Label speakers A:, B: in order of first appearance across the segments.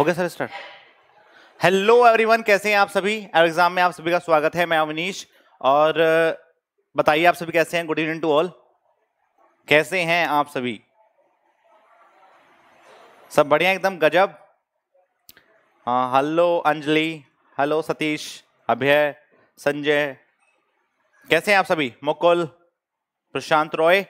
A: Okay sir start hello everyone कैसे हैं आप सभी एग्जाम में आप सभी का स्वागत है मैं अवनीश और बताइए आप सभी कैसे हैं गुड इवनिंग टू ऑल कैसे हैं आप सभी सब बढ़िया एकदम गजब हाँ हेलो अंजलि हेलो सतीश अभय संजय कैसे हैं आप सभी मुकुल प्रशांत रॉय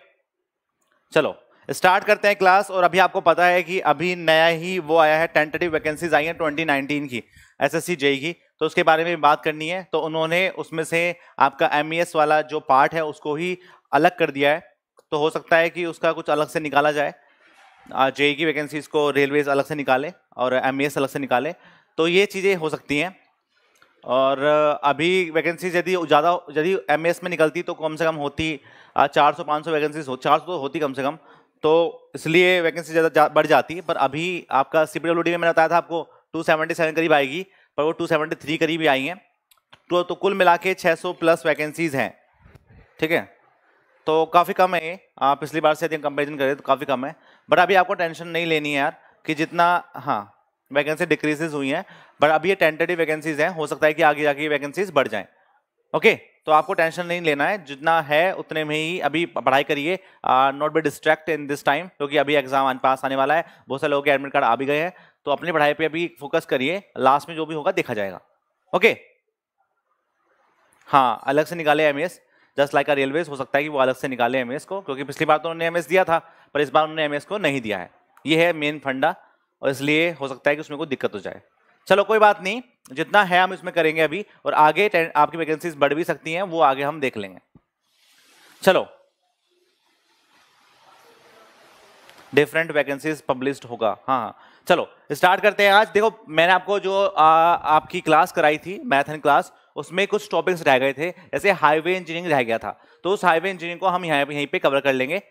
A: चलो स्टार्ट करते हैं क्लास और अभी आपको पता है कि अभी नया ही वो आया है टेंटेटिव वैकेंसीज आई हैं 2019 की एस जेई की तो उसके बारे में बात करनी है तो उन्होंने उसमें से आपका एम e वाला जो पार्ट है उसको ही अलग कर दिया है तो हो सकता है कि उसका कुछ अलग से निकाला जाए जेई की वैकेंसीज को रेलवेज अलग से निकाले और एम e अलग से निकाले तो ये चीज़ें हो सकती हैं और अभी वैकेंसीज यदि ज़्यादा यदि एम e में निकलती तो कम से कम होती चार सौ पाँच सौ वैकेंसीज हो चार सौ तो होती कम से कम तो इसलिए वैकेंसी ज़्यादा जा, बढ़ जाती है पर अभी आपका सी में मैंने बताया था आपको 277 करीब आएगी पर वो 273 करीब ही आई हैं तो, तो कुल मिला के छः प्लस वैकेंसीज़ हैं ठीक है तो काफ़ी कम है ये आप पिछली बार से यदि कंपेरिजन करें तो काफ़ी कम है बट अभी आपको टेंशन नहीं लेनी है यार कि जितना हाँ वैकेंसी डिक्रीजेज हुई हैं बट अभी ये टेंटेटिव वैकेंसीज हैं हो सकता है कि आगे जाके वैकेंसीज बढ़ जाएँ ओके तो आपको टेंशन नहीं लेना है जितना है उतने में ही अभी पढ़ाई करिए not be distract in this time क्योंकि अभी एग्जाम पास आने वाला है बहुत सारे लोगों के एडमिट कार्ड आ भी गए हैं तो अपनी पढ़ाई पे अभी फोकस करिए लास्ट में जो भी होगा देखा जाएगा ओके हाँ अलग से निकाले um just like a railways हो सकता है कि वो अलग से निकाले एम को क्योंकि पिछली बार तो उन्होंने एम दिया था पर इस बार उन्होंने एम को नहीं दिया है ये है मेन फंडा और इसलिए हो सकता है कि उसमें कोई दिक्कत हो जाए चलो कोई बात नहीं जितना है हम इसमें करेंगे अभी और आगे आपकी वैकेंसीज बढ़ भी सकती हैं वो आगे हम देख लेंगे चलो डिफरेंट वैकेंसीज पब्लिश्ड होगा हाँ हाँ चलो स्टार्ट करते हैं आज देखो मैंने आपको जो आ, आपकी क्लास कराई थी मैथन क्लास उसमें कुछ टॉपिक्स रह गए थे जैसे हाईवे इंजीनियरिंग रह गया था तो उस हाईवे इंजीनियरिंग को हम यहाँ यहीं पे कवर कर लेंगे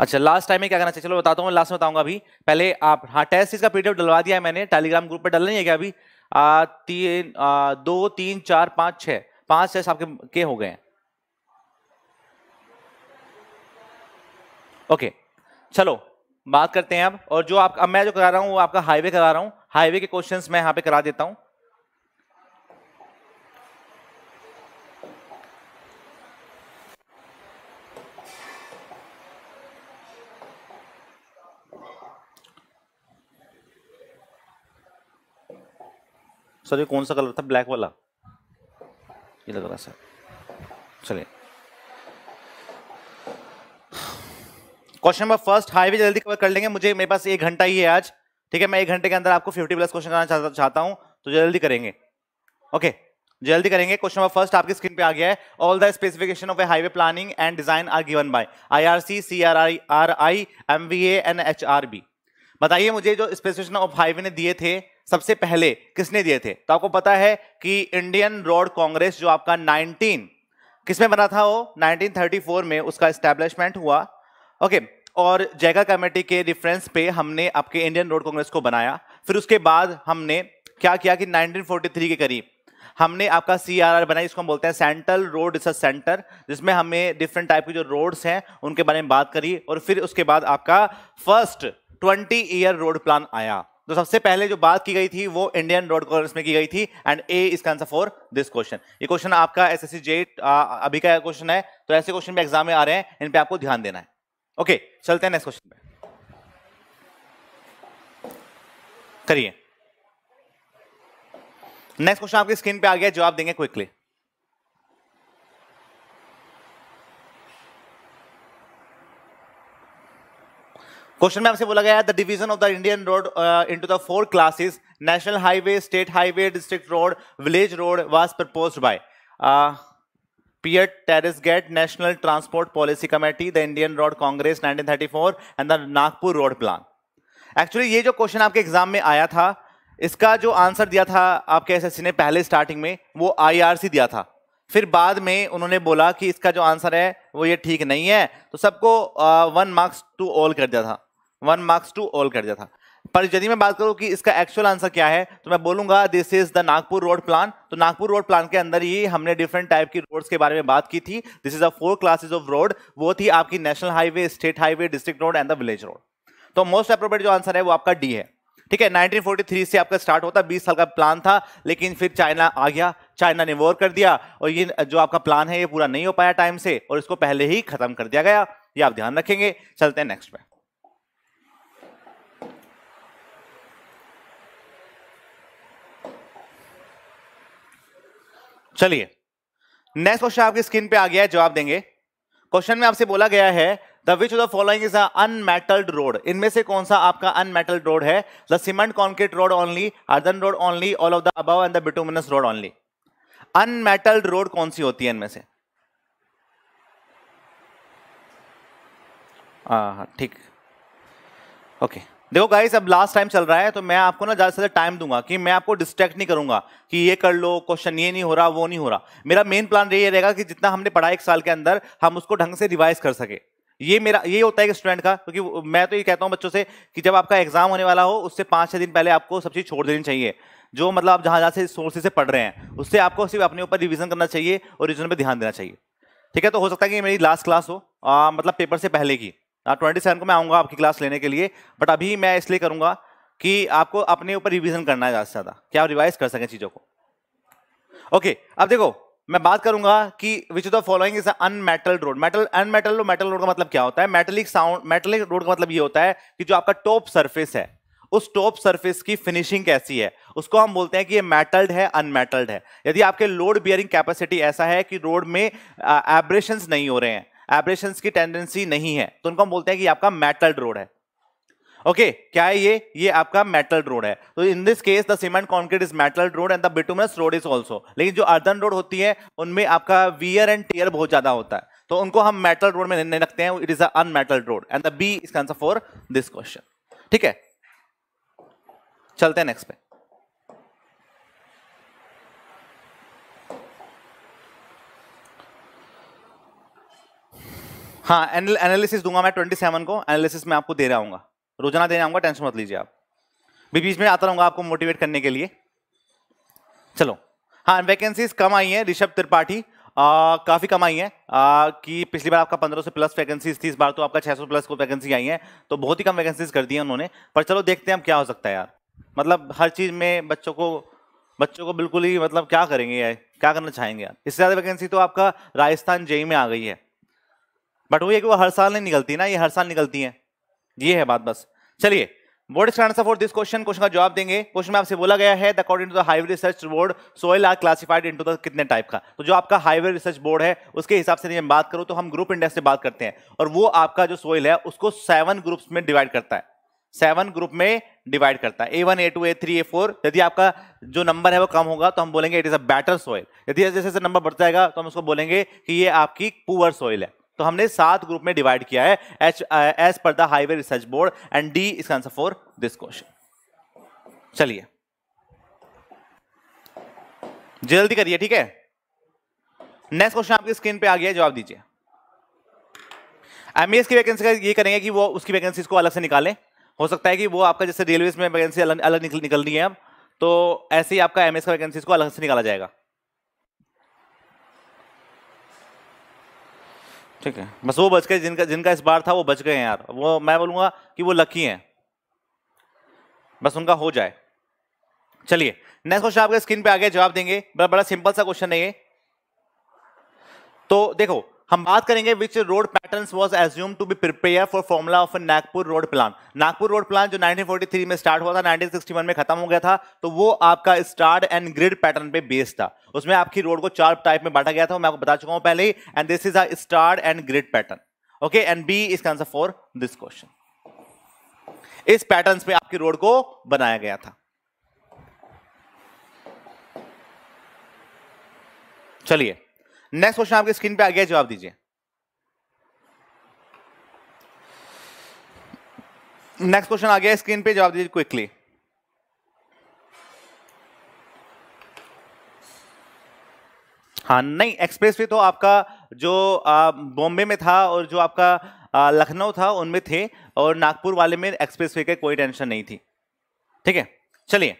A: अच्छा लास्ट टाइम में क्या करना चाहिए चलो बताता हूँ लास्ट में बताऊंगा अभी पहले आप हाँ टेस्ट इसका का पीडीएफ डलवा दिया है मैंने टेलीग्राम ग्रुप पर डल नहीं है क्या अभी आ, तीन आ, दो तीन चार पाँच छः पाँच टेस्ट आपके के हो गए हैं ओके चलो बात करते हैं अब और जो आप अब मैं जो करा रहा हूँ वो आपका हाईवे करा रहा हूँ हाईवे के क्वेश्चन मैं यहाँ पे करा देता हूँ सर ये कौन सा कलर था ब्लैक वाला ये लग रहा सर चलिए क्वेश्चन नंबर फर्स्ट हाईवे जल्दी कवर कर लेंगे मुझे मेरे पास एक घंटा ही है आज ठीक है मैं एक घंटे के अंदर आपको 50 प्लस क्वेश्चन कराना चाहता चाहता हूं तो जल्दी करेंगे ओके जल्दी करेंगे क्वेश्चन नंबर फर्स्ट आपकी स्क्रीन पे आ गया है all the specification of a highway planning and design are given by IRC CRI RI MVA and HRB बताइए मुझे जो स्पेसिफिकेशन ऑफ हाईवे ने दिए थे सबसे पहले किसने दिए थे तो आपको पता है कि इंडियन रोड कांग्रेस जो आपका 19 किसमें बना था वो 1934 में उसका स्टैब्लिशमेंट हुआ ओके और जैगा कमेटी के रिफरेंस पे हमने आपके इंडियन रोड कांग्रेस को बनाया फिर उसके बाद हमने क्या किया कि 1943 के करीब हमने आपका सी आर आर बनाई इसको हम बोलते हैं सेंट्रल रोड रिसर्च सेंटर जिसमें हमें डिफरेंट टाइप के जो रोड्स हैं उनके बारे में बात करी और फिर उसके बाद आपका first twenty year road plan आया तो सबसे पहले जो बात की गई थी वो इंडियन रोड कॉर्स में की गई थी एंड ए इसका आंसर फॉर दिस क्वेश्चन ये क्वेश्चन आपका एस एस अभी का क्वेश्चन है तो ऐसे क्वेश्चन भी एग्जाम में आ रहे हैं इन पे आपको ध्यान देना है ओके चलते हैं नेक्स्ट क्वेश्चन पे करिए नेक्स्ट क्वेश्चन आपकी स्क्रीन पे आ गया जवाब देंगे क्विकली क्वेश्चन में आपसे बोला गया है the division of the Indian road into the four classes national highway state highway district road village road was propose by pier terris gate national transport policy committee the Indian road congress 1934 and the Nagpur road plan actually ये जो question आपके exam में आया था इसका जो answer दिया था आपके एस ने पहले स्टार्टिंग में वो आई दिया था फिर बाद में उन्होंने बोला कि इसका जो आंसर है वो ये ठीक नहीं है तो सबको वन मार्क्स टू ऑल कर दिया था वन मार्क्स टू ऑल कर दिया था पर यदि मैं बात करूं कि इसका एक्चुअल आंसर क्या है तो मैं बोलूंगा this is the Nagpur road plan तो नागपुर रोड प्लान के अंदर ही हमने डिफरेंट टाइप की रोड्स के बारे में बात की थी this is a four classes of road वो थी आपकी national highway state highway district road and the village road तो मोस्ट अप्रोप्रेट जो आंसर है वो आपका डी है ठीक है नाइनटीन से आपका स्टार्ट होता बीस साल का प्लान था लेकिन फिर चाइना आ गया चाइना ने वोर कर दिया और ये जो आपका प्लान है ये पूरा नहीं हो पाया टाइम से और इसको पहले ही खत्म कर दिया गया ये आप ध्यान रखेंगे चलते हैं नेक्स्ट में चलिए नेक्स्ट क्वेश्चन आपकी स्क्रीन पे आ गया है जवाब देंगे क्वेश्चन में आपसे बोला गया है the which of the following is unmetalled road इनमें से कौन सा आपका अनमेटल्ड रोड है the cement concrete road only earthen road only all of the above and the bituminous road only unmetalled road कौन सी होती है इनमें से हाँ ठीक ओके okay. देखो गाइस अब लास्ट टाइम चल रहा है तो मैं आपको ना ज़्यादा से ज़्यादा टाइम दूंगा कि मैं आपको डिस्ट्रैक्ट नहीं करूंगा कि ये कर लो क्वेश्चन ये नहीं हो रहा वो नहीं हो रहा मेरा मेन प्लान ये रहेगा कि जितना हमने पढ़ा एक साल के अंदर हम उसको ढंग से रिवाइज कर सके ये मेरा ये होता है स्टूडेंट का क्योंकि तो मैं तो ये कहता हूँ बच्चों से कि जब आपका एग्जाम होने वाला हो उससे पाँच छः दिन पहले आपको सब चीज़ छोड़ देनी चाहिए जो मतलब आप जहाँ जहाँ से सोर्सेज से पढ़ रहे हैं उससे आपको सिर्फ अपने ऊपर रिविजन करना चाहिए और रिविजन पर ध्यान देना चाहिए ठीक है तो हो सकता है कि मेरी लास्ट क्लास हो मतलब पेपर से पहले की ट्वेंटी सेवन को मैं आऊँगा आपकी क्लास लेने के लिए बट अभी मैं इसलिए करूँगा कि आपको अपने ऊपर रिविजन करना है ज़्यादा से ज़्यादा क्या आप रिवाइज कर सकें चीज़ों को ओके अब देखो मैं बात करूंगा कि which the following is unmetal road metal unmetal road metal road का मतलब क्या होता है मेटलिक साउंड मेटलिक रोड का मतलब ये होता है कि जो आपका टॉप सरफेस है उस टॉप सरफेस की फिनिशिंग कैसी है उसको हम बोलते हैं कि ये मेटल्ड है अनमेटल्ड है यदि आपके लोड बियरिंग कैपेसिटी ऐसा है कि रोड में एब्रेशन नहीं हो रहे हैं एब्रेशन की टेंडेंसी नहीं है तो उनको हम बोलते हैं कि आपका मेटल रोड है ओके okay, क्या है ये ये आपका मेटल रोड है तो in this case the cement concrete is metal road and the bituminous road is also लेकिन जो अर्दन रोड होती है उनमें आपका वियर एंड टीयर बहुत ज्यादा होता है तो उनको हम मेटल रोड में नहीं रखते हैं it is unmetal road and the B is answer for this question ठीक है चलते हैं नेक्स्ट पे हाँ एनालिसिस दूंगा मैं ट्वेंटी सेवन को एनालिसिस में आपको दे रहा हूँ रोजाना दे रहा टेंशन मत लीजिए आप भी बीच में आता रहूंगा आपको मोटिवेट करने के लिए चलो हाँ वैकेंसीज कम आई हैं ऋषभ त्रिपाठी काफी कम आई है आ, कि पिछली बार आपका 1500 से प्लस वैकेंसीज थी इस बार तो आपका 600 प्लस को वैकेंसी आई है तो बहुत ही कम वैकेंसीज कर दी है उन्होंने पर चलो देखते हैं अब क्या हो सकता है यार मतलब हर चीज में बच्चों को बच्चों को बिल्कुल ही मतलब क्या करेंगे यार क्या करना चाहेंगे यार इससे ज्यादा वैकेंसी तो आपका राजस्थान जेई में आ गई है बट वो है कि वो हर साल नहीं निकलती ना ये हर साल निकलती हैं ये है बात बस चलिए board answer for this question question का जवाब देंगे क्वेश्चन में आपसे बोला गया है according to the highway research board soil are classified into the कितने टाइप का तो जो आपका हाईवे रिसर्च बोर्ड है उसके हिसाब से हम बात करूं तो हम ग्रुप इंडेक्स से बात करते हैं और वो आपका जो सोइल है उसको सेवन ग्रुप्स में डिवाइड करता है सेवन ग्रुप में डिवाइड करता है A one A two A three A four यदि आपका जो नंबर है वो कम होगा तो हम बोलेंगे it is a better soil यदि जैसे जैसे नंबर बढ़ जाएगा तो हम उसको बोलेंगे कि ये आपकी पुअर सॉइल है तो हमने सात ग्रुप में डिवाइड किया है H as per the highway research board and D is answer for this question चलिए जल्दी करिए ठीक है नेक्स्ट क्वेश्चन आपकी स्क्रीन पे आ गया जवाब दीजिए एमएस e की वैकेंसी का ये करेंगे कि वो उसकी वैकेंसी को अलग से निकालें हो सकता है कि वो आपका जैसे रेलवे में वैकेंसी अलग अलग निकल, निकलनी है अब तो ऐसे ही आपका एमएस e का वैकेंसीज को अलग से निकाला जाएगा ठीक है बस वो बच गए जिनका जिनका इस बार था वो बच गए यार वो मैं बोलूँगा कि वो लकी हैं बस उनका हो जाए चलिए नेक्स्ट क्वेश्चन आपके स्क्रीन पे आ गया जवाब देंगे बड़ा बड़ा सिंपल सा क्वेश्चन है ये तो देखो हम बात करेंगे which road pattern was assume to be prepare for formula of Nagpur road plan Nagpur road plan जो 1943 में स्टार्ट हुआ था 1961 में खत्म हो गया था तो वो आपका स्टार्ट एंड ग्रिड पैटर्न पे बेस्ड था उसमें आपकी रोड को चार टाइप में बांटा गया था मैं आपको बता चुका हूं पहले ही and this is a start and grid pattern okay and B is answer for this question इस पैटर्न पे आपकी रोड को बनाया गया था चलिए नेक्स्ट क्वेश्चन आपके स्क्रीन पे आ गया जवाब दीजिए नेक्स्ट क्वेश्चन आ गया स्क्रीन पे जवाब दीजिए क्विकली हाँ नहीं एक्सप्रेस वे तो आपका जो बॉम्बे में था और जो आपका लखनऊ था उनमें थे और नागपुर वाले में एक्सप्रेस वे का कोई टेंशन नहीं थी ठीक है चलिए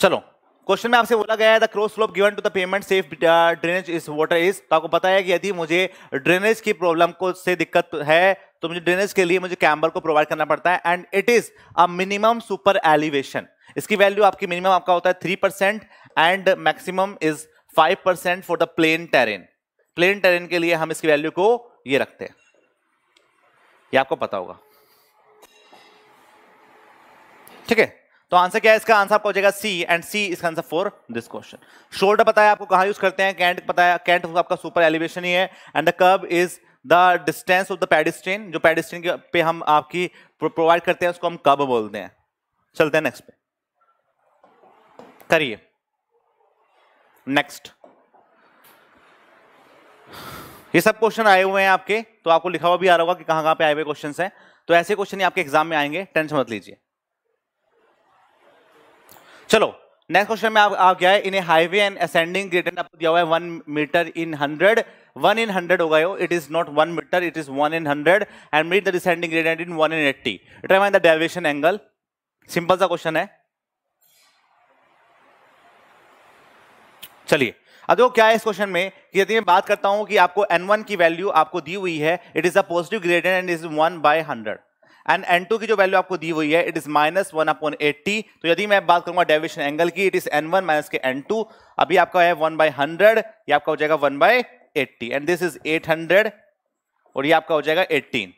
A: चलो क्वेश्चन में आपसे बोला गया है the cross slope given to the pavement safe drainage is water is तो आपको पता है कि यदि मुझे ड्रेनेज की प्रॉब्लम को से दिक्कत है तो मुझे ड्रेनेज के लिए मुझे कैम्बर को प्रोवाइड करना पड़ता है and it is a minimum super elevation इसकी वैल्यू आपकी मिनिमम आपका होता है three percent and maximum is five percent for the plain terrain plain terrain के लिए हम इसकी वैल्यू को ये रखते हैं ये आपको पता होगा ठीक है तो आंसर क्या है इसका आंसर आपको हो जाएगा सी एंड सी इसका answer for this question shoulder बताया आपको कहाँ यूज करते हैं कैंट बताया कैंट आपका सुपर एलिवेशन ही है and the kerb is the distance of the pedestrian जो पेडिस्ट्रेन पे हम आपकी प्रोवाइड करते हैं उसको हम कब बोलते हैं चलते हैं नेक्स्ट पे करिए नेक्स्ट ये सब क्वेश्चन आए हुए हैं आपके तो आपको लिखा हुआ भी आ रहा होगा कि कहां कहां पे आए हुए क्वेश्चन हैं तो ऐसे क्वेश्चन आपके एग्जाम में आएंगे टेंशन मत लीजिए चलो नेक्स्ट क्वेश्चन में आप आ गया है in a highway and ascending gradient आपको दिया हुआ है one metre in hundred one in hundred होगा हो it is not one metre it is one in hundred and meet the descending gradient in one in eighty determine the derivation angle simple सा question है चलिए अब देखो क्या है इस क्वेश्चन में कि यदि मैं बात करता हूं कि आपको n1 की वैल्यू आपको दी हुई है it is a positive gradient and is one by hundred and N two की जो वैल्यू आपको दी हुई है it is minus one upon eighty तो यदि मैं बात करूंगा डेविशन एंगल की it is N one minus के एन टू अभी आपका है वन बाई हंड्रेड ये आपका हो जाएगा one by eighty and this is eight hundred और ये आपका हो जाएगा एट्टीन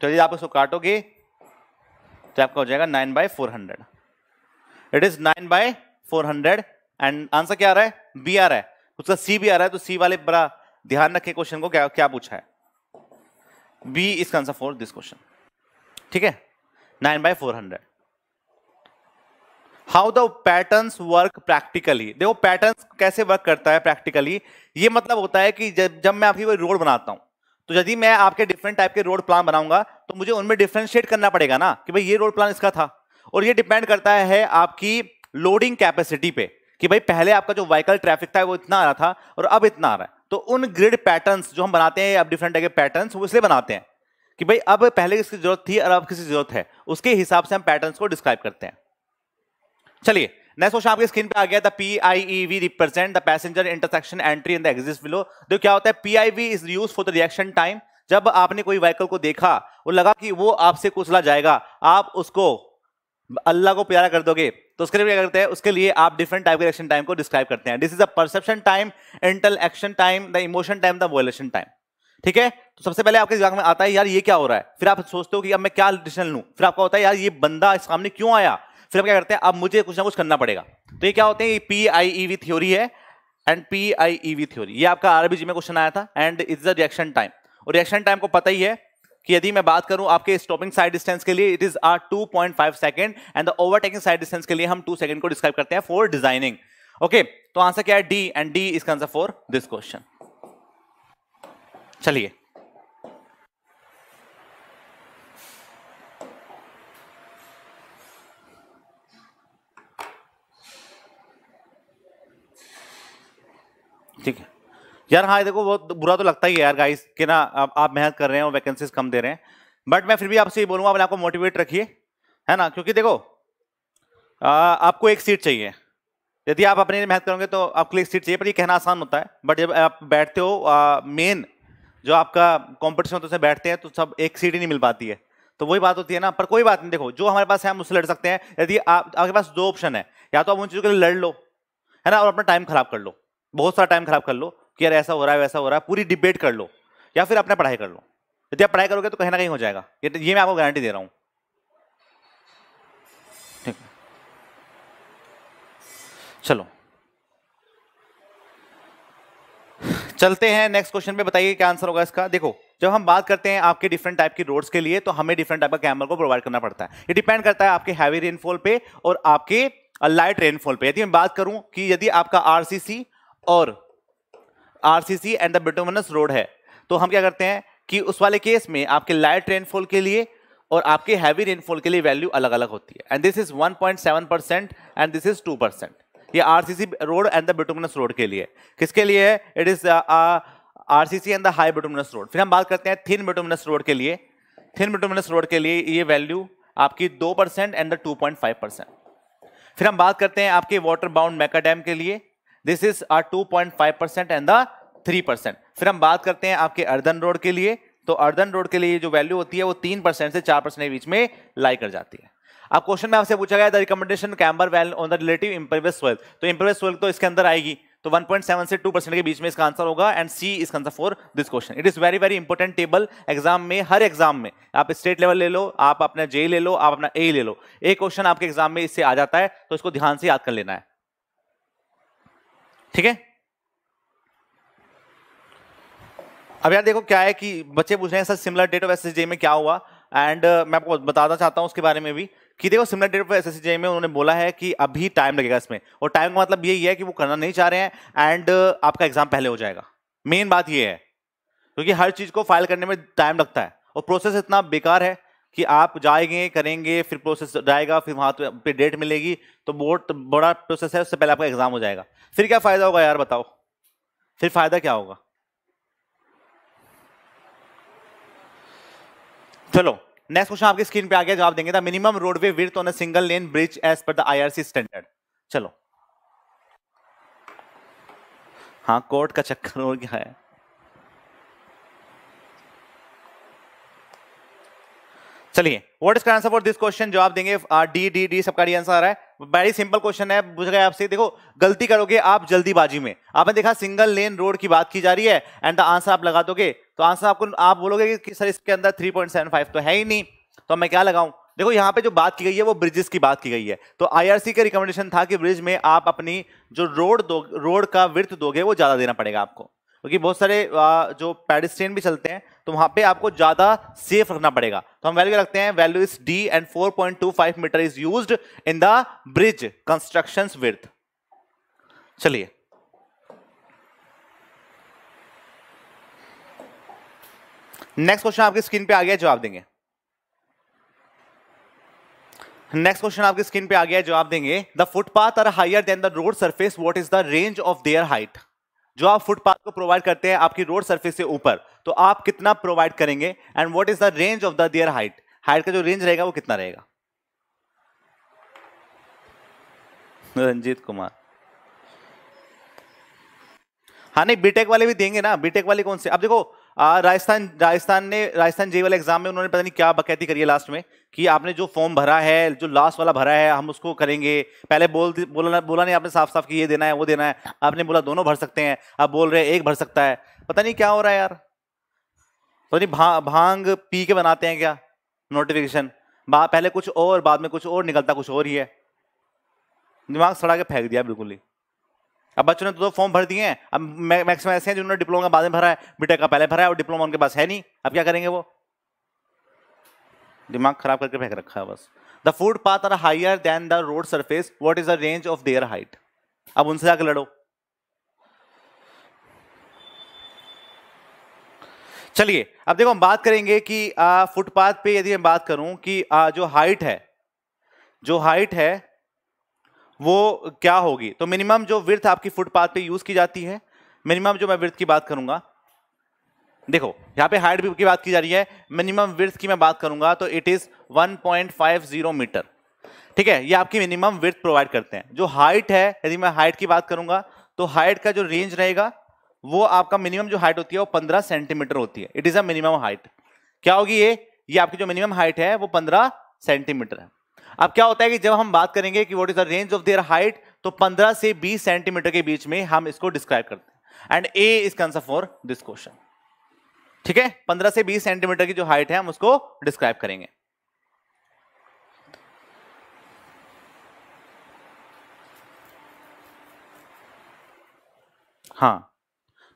A: तो यदि आप इसको काटोगे तो आपका हो जाएगा nine by four hundred it is nine by four hundred and answer क्या आ रहा है बी आ रहा है उसका सी भी आ रहा है तो सी वाले बड़ा ध्यान रखे क्वेश्चन को क्या क्या पूछा है बी इसका आंसर फॉर दिस क्वेश्चन ठीक है nine by four hundred how the pattern work practically देखो पैटर्न कैसे वर्क करता है प्रैक्टिकली ये मतलब होता है कि जब जब मैं आपकी कोई रोड बनाता हूं तो यदि मैं आपके डिफरेंट टाइप के रोड प्लान बनाऊंगा तो मुझे उनमें डिफ्रेंशिएट करना पड़ेगा ना कि भाई ये रोड प्लान इसका था और ये डिपेंड करता है आपकी लोडिंग कैपेसिटी पे कि भाई पहले आपका जो व्हीकल ट्रैफिक था वो इतना आ रहा था और अब इतना आ रहा है तो उन ग्रिड पैटर्न्स जो हम बनाते हैं अब डिफरेंट टाइप के पैटर्न्स वो इसलिए बनाते हैं कि भाई अब पहले किसकी जरूरत थी और अब किसकी जरूरत है उसके हिसाब से हम पैटर्न को डिस्क्राइब करते हैं चलिए नेक्स्ट क्वेश्चन आपके स्क्रीन पे आ गया था P I E V represent the passenger intersection entry in the exist below जो क्या होता है P I V is use for the reaction time जब आपने कोई व्हीकल को देखा और लगा कि वो आपसे कुचला जाएगा आप उसको अल्लाह को प्यारा कर दोगे तो उसके लिए क्या करते हैं उसके लिए आप डिफरेंट टाइप के रिएक्शन टाइम को डिस्क्राइब करते हैं this is the perception time intel action time the emotion time the volition time ठीक है तो सबसे पहले आपके दिमाग में आता है यार ये क्या हो रहा है फिर आप सोचते हो कि अब मैं क्या डिसीजन लूँ फिर आपका होता है यार ये बंदा सामने क्यों आया फिर आप क्या करते हैं अब मुझे कुछ ना कुछ करना पड़ेगा तो ये क्या होते हैं ये P I E V theory है and P I E V theory ये आपका आरबीजी में क्वेश्चन आया था and is the reaction time और रिएक्शन टाइम को पता ही है कि यदि मैं बात करूं आपके स्टॉपिंग साइड डिस्टेंस के लिए it is are 2.5 second and the overtaking side distance के लिए हम 2 सेकंड को डिस्क्राइब करते हैं फॉर डिजाइनिंग ओके तो आंसर क्या है डी एंड डी इसका आंसर फॉर दिस क्वेश्चन चलिए ठीक है यार हाँ देखो बहुत बुरा तो लगता ही है यार गाइस कि ना आप, आप मेहनत कर रहे हैं और वैकेंसीज कम दे रहे हैं बट मैं फिर भी आपसे ये बोलूँगा अपने आपको मोटिवेट रखिए है ना क्योंकि देखो आ, आपको एक सीट चाहिए यदि आप अपने लिए मेहनत करोगे तो आपके लिए सीट चाहिए पर ये कहना आसान होता है बट जब आप बैठते हो मेन जो आपका कॉम्पिटिशन होता है उसमें बैठते हैं तो सब एक सीट ही नहीं मिल पाती है तो वही बात होती है ना पर कोई बात नहीं देखो जो हमारे पास है हम उससे लड़ सकते हैं यदि आप आपके पास दो ऑप्शन है या तो आप उन चीज़ों के लिए लड़ लो है ना और अपना टाइम खराब कर लो बहुत सारा टाइम खराब कर लो कि यार ऐसा हो रहा है वैसा हो रहा है पूरी डिबेट कर लो या फिर अपना पढ़ाई कर लो यदि आप पढ़ाई करोगे तो कहीं ना कहीं हो जाएगा ये तो, ये मैं आपको गारंटी दे रहा हूँ ठीक चलो चलते हैं नेक्स्ट क्वेश्चन पे बताइए क्या आंसर होगा इसका देखो जब हम बात करते हैं आपके डिफरेंट टाइप की रोड्स के लिए तो हमें डिफरेंट टाइप का कैमरा को प्रोवाइड करना पड़ता है ये डिपेंड करता है आपके हैवी रेनफॉल पे और आपके लाइट uh, रेनफॉल पे यदि मैं बात करूं कि यदि आपका आरसीसी और RCC and the bituminous road है तो हम क्या करते हैं कि उस वाले केस में आपके लाइट रेनफॉल के लिए और आपके हैवी रेनफॉल के लिए वैल्यू अलग अलग होती है and this is 1.7 percent and this is 2 percent ये RCC road and the bituminous road के लिए किसके लिए है it is R C and the high bituminous road फिर हम बात करते हैं थिन बिटुमनस रोड के लिए थिन बिटुमनस रोड के लिए ये वैल्यू आपकी दो percent and the two point five percent फिर हम बात करते हैं आपके वाटर बाउंड मैकाडैम के लिए this is are 2.5 percent and the 3 percent फिर हम बात करते हैं आपके अर्दन रोड के लिए तो अर्दन रोड के लिए जो वैल्यू होती है वो तीन परसेंट से चार परसेंट के बीच में लाई कर जाती है अब क्वेश्चन में आपसे पूछा गया the recommendation camber value on the relative impervious wealth तो इम्प्रेवियस वेल्थ तो इसके अंदर आएगी तो 1.7 से 2 परसेंट के बीच में इसका आंसर होगा and C is answer for this question it is very very important table exam में हर एग्जाम में आप स्टेट लेवल ले लो आप अपना जे ले लो आप अपना ए ले लो एक क्वेश्चन आपके एग्जाम में इससे आ जाता है तो इसको ध्यान से याद कर लेना है ठीक है अब यार देखो क्या है कि बच्चे पूछ रहे हैं sir similar date of S में क्या हुआ एंड uh, मैं आपको बताना चाहता हूँ उसके बारे में भी कि देखो सिमिलर डेट ऑफ एस में उन्होंने बोला है कि अभी टाइम लगेगा इसमें और टाइम का मतलब यही है कि वो करना नहीं चाह रहे हैं एंड uh, आपका एग्जाम पहले हो जाएगा मेन बात ये है क्योंकि हर चीज़ को फाइल करने में टाइम लगता है और प्रोसेस इतना बेकार है कि आप जाएंगे करेंगे फिर प्रोसेस जाएगा फिर वहाँ तो पे डेट मिलेगी तो बहुत बड़ा प्रोसेस है उससे पहले आपका एग्जाम हो जाएगा फिर क्या फ़ायदा होगा यार बताओ फिर फ़ायदा क्या होगा चलो नेक्स्ट क्वेश्चन आपकी स्क्रीन पे आ गया जवाब देंगे minimum roadway width on a single lane bridge as per the IRC standard चलो हाँ कोर्ट का चक्कर और क्या है चलिए what is answer for this question जवाब देंगे डी डी डी सबका डी आंसर आ रहा है वेरी सिंपल क्वेश्चन है पूछ गए आपसे देखो गलती करोगे आप जल्दीबाजी में आपने देखा सिंगल लेन रोड की बात की जा रही है एंड द आंसर आप लगा दोगे तो आंसर आपको आप बोलोगे कि सर इसके अंदर 3.75 तो है ही नहीं तो मैं क्या लगाऊं देखो यहाँ पे जो बात की गई है वो ब्रिजेस की बात की गई है तो आईआरसी का रिकमेंडेशन था कि ब्रिज में आप अपनी जो रोड दो रोड का वृत्त दोगे वो ज्यादा देना पड़ेगा आपको क्योंकि बहुत सारे जो पेडिस्ट्रेन भी चलते हैं तो वहाँ पे आपको ज़्यादा सेफ रखना पड़ेगा तो हम वैल्यू रखते हैं value is D and 4.25 metre is used in the bridge construction width चलिए नेक्स्ट क्वेश्चन आपकी स्क्रीन पे आ गया जवाब देंगे नेक्स्ट क्वेश्चन आपकी स्क्रीन पे आ गया जवाब देंगे the footpath are higher than the road surface what is the range of their height जो आप फुटपाथ को प्रोवाइड करते हैं आपकी रोड सर्फेस से ऊपर तो आप कितना प्रोवाइड करेंगे and what is the range of the their height height का जो रेंज रहेगा वो कितना रहेगा रंजीत कुमार हाँ नहीं बीटेक वाले भी देंगे ना बीटेक वाले कौन से अब देखो राजस्थान राजस्थान ने राजस्थान जे वाले एग्जाम में उन्होंने पता नहीं क्या बकैती करी है लास्ट में कि आपने जो फॉर्म भरा है जो लास्ट वाला भरा है हम उसको करेंगे पहले बोल बोला बोला नहीं आपने साफ साफ कि ये देना है वो देना है आपने बोला दोनों भर सकते हैं आप बोल रहे हैं एक भर सकता है पता नहीं क्या हो रहा है यार पता नहीं भा, भांग पी के बनाते हैं क्या नोटिफिकेशन पहले कुछ और बाद में कुछ और निकलता कुछ और ही है दिमाग सड़ा के फेंक दिया बिल्कुल ही अब बच्चों ने तो दो फॉर्म भर दिए हैं अब मैक्सिमम ऐसे हैं जिन्होंने डिप्लोमा बाद में भरा है बीटेक का पहले भरा है और डिप्लोमा उनके पास है नहीं अब क्या करेंगे वो दिमाग खराब करके फेंक रखा है बस the footpath are higher than the road surface what is the range of their height अब उनसे जाकर लड़ो चलिए अब देखो हम बात करेंगे कि फुटपाथ पे यदि मैं बात करूं कि आ, जो हाइट है जो हाइट है वो क्या होगी तो मिनिमम जो विर्थ आपकी फुटपाथ पे यूज की जाती है मिनिमम जो मैं विर्थ की बात करूंगा देखो यहाँ पे हाइट की बात की जा रही है मिनिमम विर्थ की मैं बात करूंगा तो इट इज 1.50 मीटर ठीक है ये आपकी मिनिमम विर्थ प्रोवाइड करते हैं जो हाइट है यदि मैं हाइट की बात करूंगा तो हाइट का जो रेंज रहेगा वो आपका मिनिमम जो हाइट होती है वो पंद्रह सेंटीमीटर होती है it is a minimum height क्या होगी ये ये आपकी जो मिनिमम हाइट है वो पंद्रह सेंटीमीटर है अब क्या होता है कि जब हम बात करेंगे कि what is the range of their height तो 15 से 20 सेंटीमीटर के बीच में हम इसको डिस्क्राइब करते हैं and A is answer for this question ठीक है 15 से 20 सेंटीमीटर की जो हाइट है हम उसको डिस्क्राइब करेंगे हाँ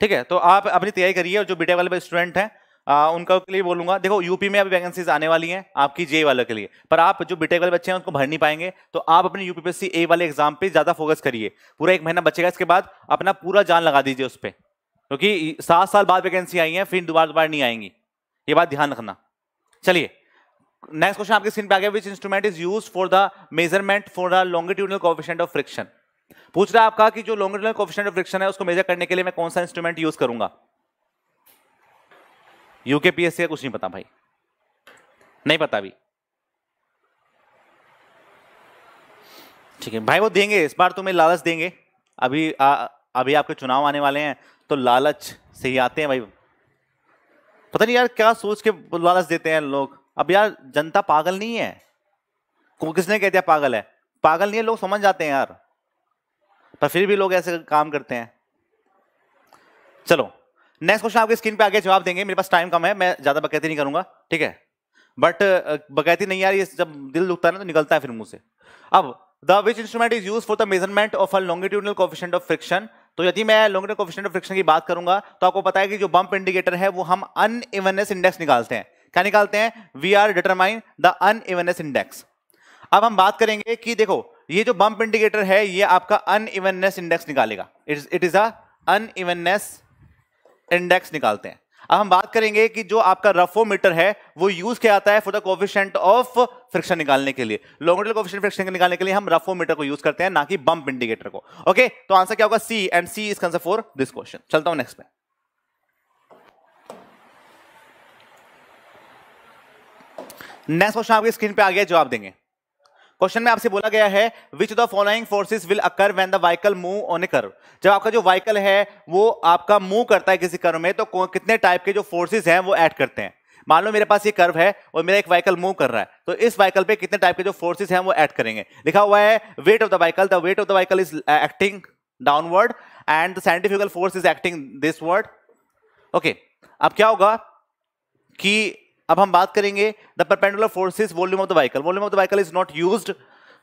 A: ठीक है तो आप अपनी तैयारी करिए और जो बीटेक वाले स्टूडेंट हैं आ, उनका के लिए बोलूंगा देखो यूपी में अभी वैकेंसीज आने वाली हैं आपकी जे वाले के लिए पर आप जो बीटेक वाले बच्चे हैं उनको भर नहीं पाएंगे तो आप अपने यूपीपीएससी ए वाले एग्जाम पे ज्यादा फोकस करिए पूरा एक महीना बचेगा इसके बाद अपना पूरा जान लगा दीजिए उस पर क्योंकि सात साल बाद वैकेंसी आई है फिर दोबारा दोबारा नहीं आएंगी ये बात ध्यान रखना चलिए नेक्स्ट क्वेश्चन आपके स्क्रीन पे आ गया which instrument is use for the measurement for the longitudinal coefficient of friction पूछ रहा है आपका कि जो लॉन्गिट्यूडल कॉफिशेंट ऑफ फ्रिक्शन है उसको मेजर करने के लिए मैं कौन सा इंस्ट्रूमेंट यूज करूंगा यूके पीएससी का कुछ नहीं पता भाई नहीं पता अभी ठीक है भाई वो देंगे इस बार तुम्हें लालच देंगे अभी आ, अभी आपके चुनाव आने वाले हैं तो लालच से ही आते हैं भाई पता नहीं यार क्या सोच के लालच देते हैं लोग अब यार जनता पागल नहीं है को किसने कह दिया पागल है पागल नहीं है लोग समझ जाते हैं यार पर फिर भी लोग ऐसे काम करते हैं चलो नेक्स्ट क्वेश्चन आपके स्क्रीन पे आगे जवाब देंगे मेरे पास टाइम कम है मैं ज्यादा बकैती नहीं करूंगा ठीक है बट बकैती नहीं आ रही जब दिल दुखता है ना तो निकलता है फिर मुंह से अब the which instrument is use for the measurement of a longitudinal coefficient of friction तो यदि मैं लॉन्गिट्यूड कोफिशेंट ऑफ फ्रिक्शन की बात करूंगा तो आपको पता है कि जो बंप इंडिकेटर है वो हम अन इंडेक्स निकालते हैं क्या निकालते हैं we are determine the un index अब हम बात करेंगे कि देखो ये जो बम्प इंडिकेटर है ये आपका अन इंडेक्स निकालेगा it is a unevenness index निकालते हैं अब हम बात करेंगे कि जो आपका रफोमीटर है वो यूज किया जाता है for the coefficient of friction निकालने के लिए लॉन्गिट्यूडल कोफिशियंट फ्रिक्शन निकालने के लिए हम रफोमीटर को यूज करते हैं ना कि बम्प इंडिकेटर को ओके तो आंसर क्या होगा C and C is answer for this question चलता हूं नेक्स्ट में नेक्स्ट क्वेश्चन आपकी स्क्रीन पे आ गया जवाब देंगे क्वेश्चन में आपसे बोला गया है which the following forces will occur when the vehicle move on a curve जब आपका जो वाइकल है वो आपका मूव करता है किसी कर्व में तो कितने टाइप के जो फोर्सेज हैं वो ऐड करते हैं मान लो मेरे पास ये कर्व है और मेरा एक वाइकल मूव कर रहा है तो इस वाइकल पे कितने टाइप के जो फोर्सेज हैं वो ऐड करेंगे लिखा हुआ है weight of the vehicle the weight of the vehicle is acting downward and the centrifugal force is acting this word okay अब क्या होगा कि अब हम बात करेंगे the perpendicular is volume of the vehicle volume of the vehicle is not use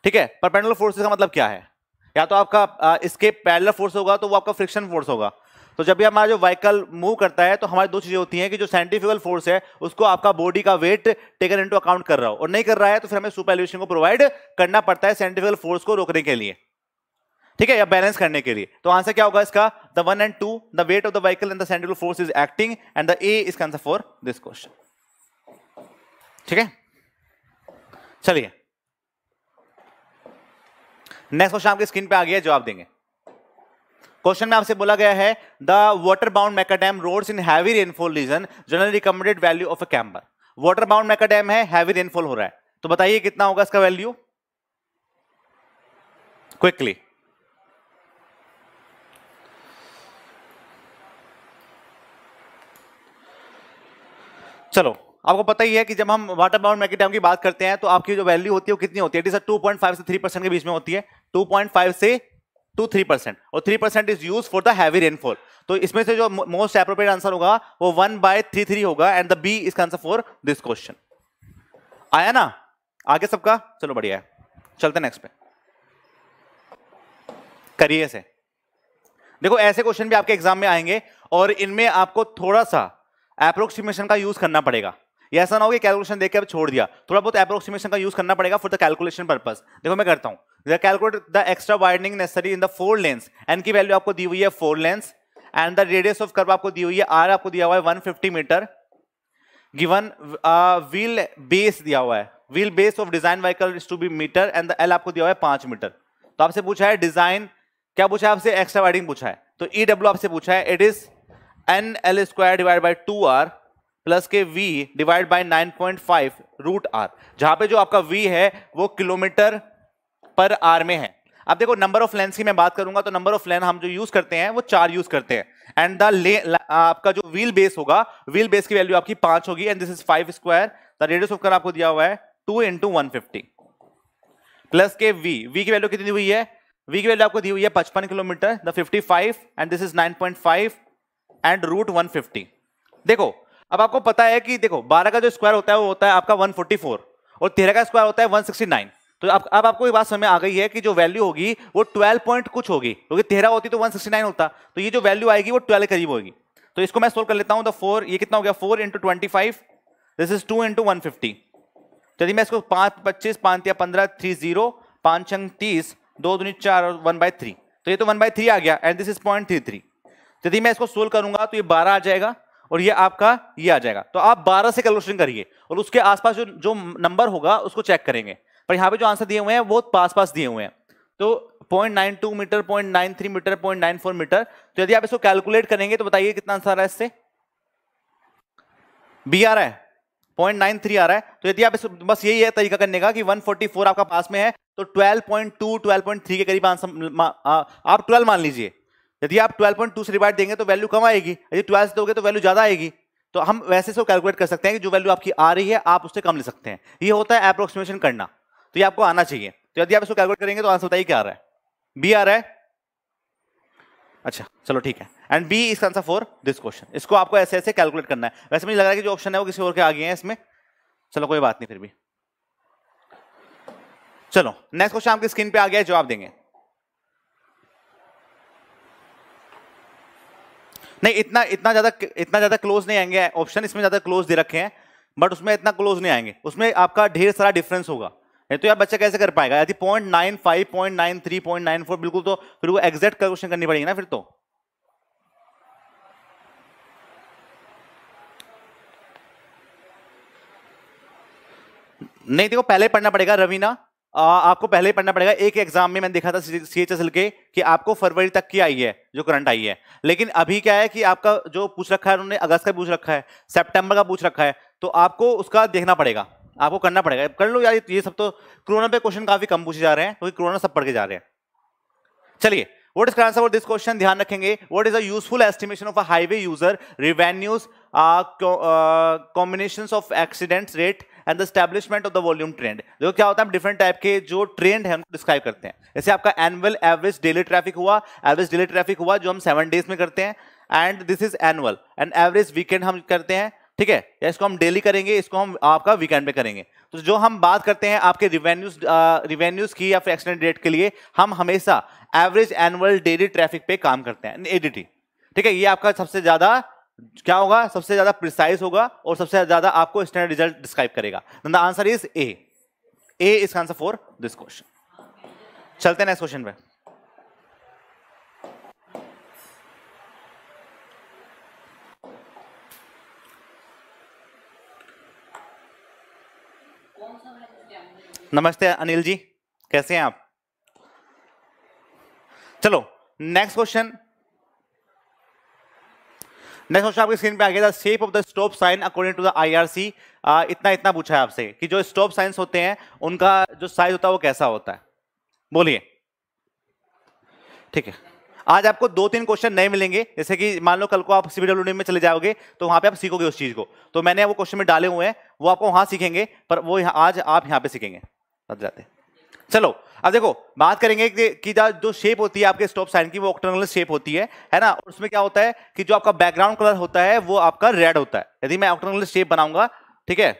A: ठीक है परपेंडुलर फोर्स का मतलब क्या है या तो आपका इसके पैरल फोर्स होगा तो वो आपका फ्रिक्शन फोर्स होगा तो जब भी हमारा जो वाइकल मूव करता है तो हमारी दो चीज़ें होती हैं कि जो साइंटिफिकल फोर्स है उसको आपका बॉडी का वेट टेकन इनटू अकाउंट कर रहा हो और नहीं कर रहा है तो फिर हमें सुपर एलिवेशन को प्रोवाइड करना पड़ता है साइंटिफिकल फोर्स को रोकने के लिए ठीक है या बैलेंस करने के लिए तो आंसर क्या होगा इसका the one and to the weight of the vehicle and the central force is acting and the A is answer for this question ठीक है चलिए नेक्स्ट क्वेश्चन आपकी स्क्रीन पे आ गया जवाब देंगे क्वेश्चन में आपसे बोला गया है the water bound macadam roads in heavy rainfall region general recommended value of a camber water bound macadam heavy rainfall हो रहा है तो बताइए कितना होगा इसका वैल्यू क्विकली चलो आपको पता ही है कि जब हम वाटर बाउंड मैके टाइम की बात करते हैं तो आपकी जो वैल्यू होती है वो कितनी होती है it is two point five से थ्री परसेंट के बीच में होती है टू पॉइंट फाइव से टू थ्री परसेंट और three percent is use for the heavy rainfall तो इसमें से जो मोस्ट अप्रोप्रिएट आंसर होगा वो वन बाय थ्री थ्री होगा and the B is answer for this question आया ना आगे सबका चलो बढ़िया है चलते नेक्स्ट पे करिए से देखो ऐसे क्वेश्चन भी आपके एग्जाम में आएंगे और इनमें आपको थोड़ा सा अप्रोक्सीमेशन का यूज करना पड़ेगा ये ऐसा ना हो कि कैलकुलेशन देकर अब छोड़ दिया थोड़ा बहुत अप्रोक्सीमेशन का यूज करना पड़ेगा फॉर द कैलकुलेशन पर्पस देखो मैं करता हूँ calculate the extra widening necessary in the four lanes N की वैल्यू आपको दी हुई है four lanes and the radius of curve आपको दी हुई है आर आपको दिया हुआ है one fifty metre given wheel base दिया हुआ है wheel base of design vehicle is to be metre and the L आपको दिया हुआ है पांच मीटर तो आपसे पूछा है डिजाइन क्या पूछा है आपसे एक्स्ट्रा वाइडिंग पूछा है तो ई e डब्ल्यू आपसे पूछा है it is N L square divide by two R plus के V divide by 9.5 root R जहां पे जो आपका वी है वो किलोमीटर पर आर में है अब देखो नंबर ऑफ लेंस की मैं बात करूंगा तो नंबर ऑफ लेन हम जो यूज करते हैं वो चार यूज करते हैं एंड द आपका जो व्हील बेस होगा व्हील बेस की वैल्यू आपकी पांच होगी and this is five square the radius of curve आपको दिया हुआ है two into one fifty plus के वी वी की वैल्यू कितनी दी हुई है वी की वैल्यू आपको दी हुई है पचपन kilometre the fifty five and this is nine point five and root one fifty देखो अब आपको पता है कि देखो बारह का जो स्क्वायर होता है वो होता है आपका 144 और तेरह का स्क्वायर होता है 169 तो अब अब आपको ये बात समझ आ गई है कि जो वैल्यू होगी वो 12 पॉइंट कुछ होगी क्योंकि तेरह होती तो 169 होता तो ये जो वैल्यू आएगी वो 12 करीब होगी तो इसको मैं सोल्व कर लेता हूँ तो फोर ये कितना हो गया four into twenty five this is two into one fifty यदि मैं इसको पाँच पच्चीस पाँच या पंद्रह थ्री जीरो पाँच छंग तीस दो दूनी चार और वन बाय थ्री तो ये तो वन बाई थ्री आ गया and this is point three three यदि मैं इसको सोल्व करूंगा तो ये बारह आ जाएगा और ये आपका ये आ जाएगा तो आप 12 से कैलकुलेशन करिए और उसके आसपास जो जो नंबर होगा उसको चेक करेंगे पर यहाँ पे जो आंसर दिए हुए हैं वो पास पास दिए हुए हैं तो 0.92 मीटर 0.93 मीटर 0.94 मीटर तो यदि आप इसको कैलकुलेट करेंगे तो बताइए कितना आंसर आ रहा है इससे बी आ रहा है पॉइंट आ रहा है तो यदि आप इस बस यही है तरीका करने का कि वन आपका पास में है तो ट्वेल्व पॉइंट के करीब आंसर आप ट्वेल्व मान लीजिए यदि आप 12.2 से डिवाइड देंगे तो वैल्यू कम आएगी यदि 12 से दोगे तो वैल्यू ज़्यादा आएगी तो हम वैसे से कैलकुलेट कर सकते हैं कि जो वैल्यू आपकी आ रही है आप उससे कम ले सकते हैं ये होता है अप्रोक्सीमेशन करना तो ये आपको आना चाहिए तो यदि आप इसको कैलकुलेट करेंगे तो आंसर बताइए क्या आ रहा है बी आ रहा है अच्छा चलो ठीक है and B is answer for this question इसको आपको ऐसे ऐसे कैलकुलेट करना है वैसे मुझे लग रहा है कि जो ऑप्शन है वो किसी और के आगे हैं इसमें चलो कोई बात नहीं फिर भी चलो नेक्स्ट क्वेश्चन आपकी स्क्रीन पे आ गया है जवाब देंगे नहीं इतना इतना ज़्यादा इतना ज़्यादा क्लोज नहीं आएंगे ऑप्शन इसमें ज़्यादा क्लोज दे रखे हैं बट उसमें इतना क्लोज नहीं आएंगे उसमें आपका ढेर सारा डिफरेंस होगा नहीं तो यार बच्चा कैसे कर पाएगा यदि point nine five point nine three point nine four बिल्कुल तो फिर वो एग्जैक्ट कैलकुलेशन करनी पड़ेगी ना फिर तो नहीं देखो पहले पढ़ना पड़ेगा रवीना आ, आपको पहले ही पढ़ना पड़ेगा एक एग्जाम में मैंने देखा था सी एच एस एल के कि आपको फरवरी तक की आई है जो करंट आई है लेकिन अभी क्या है कि आपका जो पूछ रखा है उन्होंने अगस्त का पूछ रखा है सेप्टेम्बर का पूछ रखा है तो आपको उसका देखना पड़ेगा आपको करना पड़ेगा कर लो यार ये सब तो कोरोना पे क्वेश्चन काफी कम पूछे जा रहे हैं क्योंकि कोरोना सब पढ़ के जा रहे हैं चलिए what is answer this question ध्यान रखेंगे what is a useful estimation of a highway user revenues combination of accident rate and the establishment of the volume trend जो क्या होता है हम डिफरेंट टाइप के जो ट्रेंड है उनको डिस्क्राइब करते हैं जैसे आपका एनुअल एवरेज डेली ट्रैफिक हुआ एवरेज डेली ट्रैफिक हुआ जो हम सेवन डेज में करते हैं and this is annual and average weekend हम करते हैं ठीक है या इसको हम डेली करेंगे इसको हम आपका वीकेंड में करेंगे तो जो हम बात करते हैं आपके रिवेन्यूज रिवेन्यूज की या फिर एक्सीडेंट डेट के लिए हम हमेशा एवरेज एनुअल डेली ट्रैफिक पे काम करते हैं एडीटी ठीक है ये आपका सबसे ज्यादा क्या होगा सबसे ज्यादा प्रिसाइज होगा और सबसे ज्यादा आपको स्टैंडर्ड रिजल्ट डिस्क्राइब करेगा the answer is A A is answer for this question चलते नेक्स्ट क्वेश्चन पे नमस्ते अनिल जी कैसे हैं आप चलो नेक्स्ट क्वेश्चन नेक्स्ट क्वेश्चन आपके स्क्रीन पे आ गया था shape of the stop sign according to the IRC इतना इतना पूछा है आपसे कि जो स्टॉप साइंस होते हैं उनका जो साइज होता है वो कैसा होता है बोलिए ठीक है आज आपको दो तीन क्वेश्चन नए मिलेंगे जैसे कि मान लो कल को आप सीबीडब्ल्यू में चले जाओगे तो वहां पे आप सीखोगे उस चीज को तो मैंने वो क्वेश्चन में डाले हुए हैं वो आपको वहां सीखेंगे पर वो आज आप यहाँ पे सीखेंगे जाते हैं चलो अब देखो बात करेंगे कि जो शेप होती है आपके स्टॉप साइन की वो ऑक्टोनल शेप होती है है ना और उसमें क्या होता है कि जो आपका बैकग्राउंड कलर होता है वो आपका रेड होता है यदि मैं ऑक्टोनल शेप बनाऊंगा ठीक है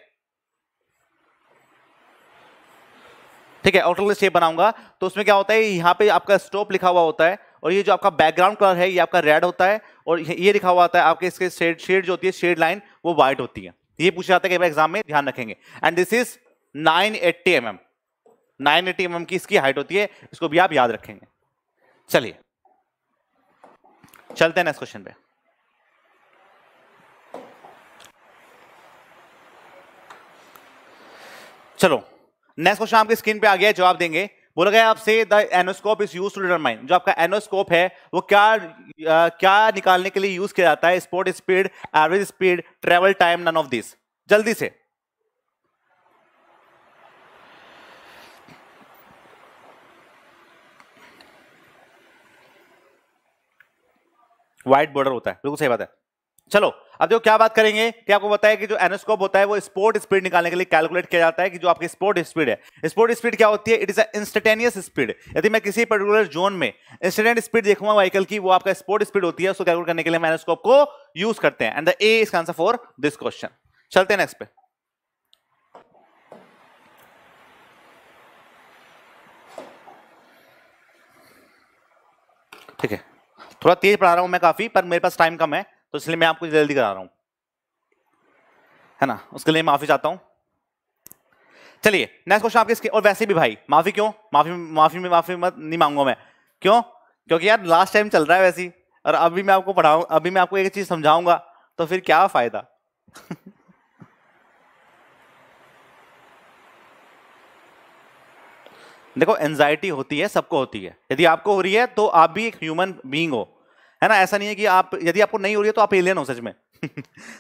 A: ठीक है ऑक्टोनल शेप बनाऊंगा तो उसमें क्या होता है यहाँ पे आपका स्टॉप लिखा हुआ होता है और ये जो आपका बैकग्राउंड कलर है ये आपका रेड होता है और ये लिखा हुआ होता है आपके इसके शेड शेड जो होती है शेड लाइन वो व्हाइट होती है ये पूछा जाता है कि एग्जाम में ध्यान रखेंगे and this is nine eighty M M nine eighty M की इसकी हाइट होती है इसको भी आप याद रखेंगे चलिए चलते हैं नेक्स्ट क्वेश्चन पे चलो नेक्स्ट क्वेश्चन आपके स्क्रीन पे आ गया जवाब देंगे बोला गया आपसे the enoscope is use to determine जो आपका एनोस्कोप है वो क्या आ, क्या निकालने के लिए यूज किया जाता है spot speed average speed travel time none of this जल्दी से व्हाइट बॉर्डर होता है बिल्कुल सही बात है चलो अब देखो क्या बात करेंगे कि आपको बताया कि जो एनोस्कोप होता है वो स्पोर्ट स्पीड निकालने के लिए कैलकुलेट किया जाता है कि जो आपकी स्पोर्ट स्पीड है स्पोर्ट स्पीड क्या होती है it is a instantaneous speed यदि मैं किसी पर्टिकुलर जोन में इंस्टेंट स्पीड देखूंगा वहीकल की वो आपका स्पोर्ट स्पीड होती है उसको कैलकुलेट करने के लिए एनोस्कोप को यूज करते हैं and the A is answer for this question चलते हैं नेक्स्ट पे ठीक है थोड़ा तेज पढ़ा रहा हूं मैं काफ़ी पर मेरे पास टाइम कम है तो इसलिए मैं आपको जल्दी करा रहा हूं है ना उसके लिए माफ़ी चाहता हूं चलिए नेक्स्ट क्वेश्चन आपके और वैसे भी भाई माफ़ी क्यों माफ़ी माफ़ी में माफ़ी मत नहीं मांगूंगा मैं क्यों क्योंकि यार लास्ट टाइम चल रहा है वैसी और अभी मैं आपको पढ़ाऊँ अभी मैं आपको एक चीज़ समझाऊंगा तो फिर क्या फ़ायदा देखो एनजाइटी होती है सबको होती है यदि आपको हो रही है तो आप भी एक ह्यूमन बींग हो है ना ऐसा नहीं है कि आप यदि आपको नहीं हो रही है तो आप एलियन हो सच में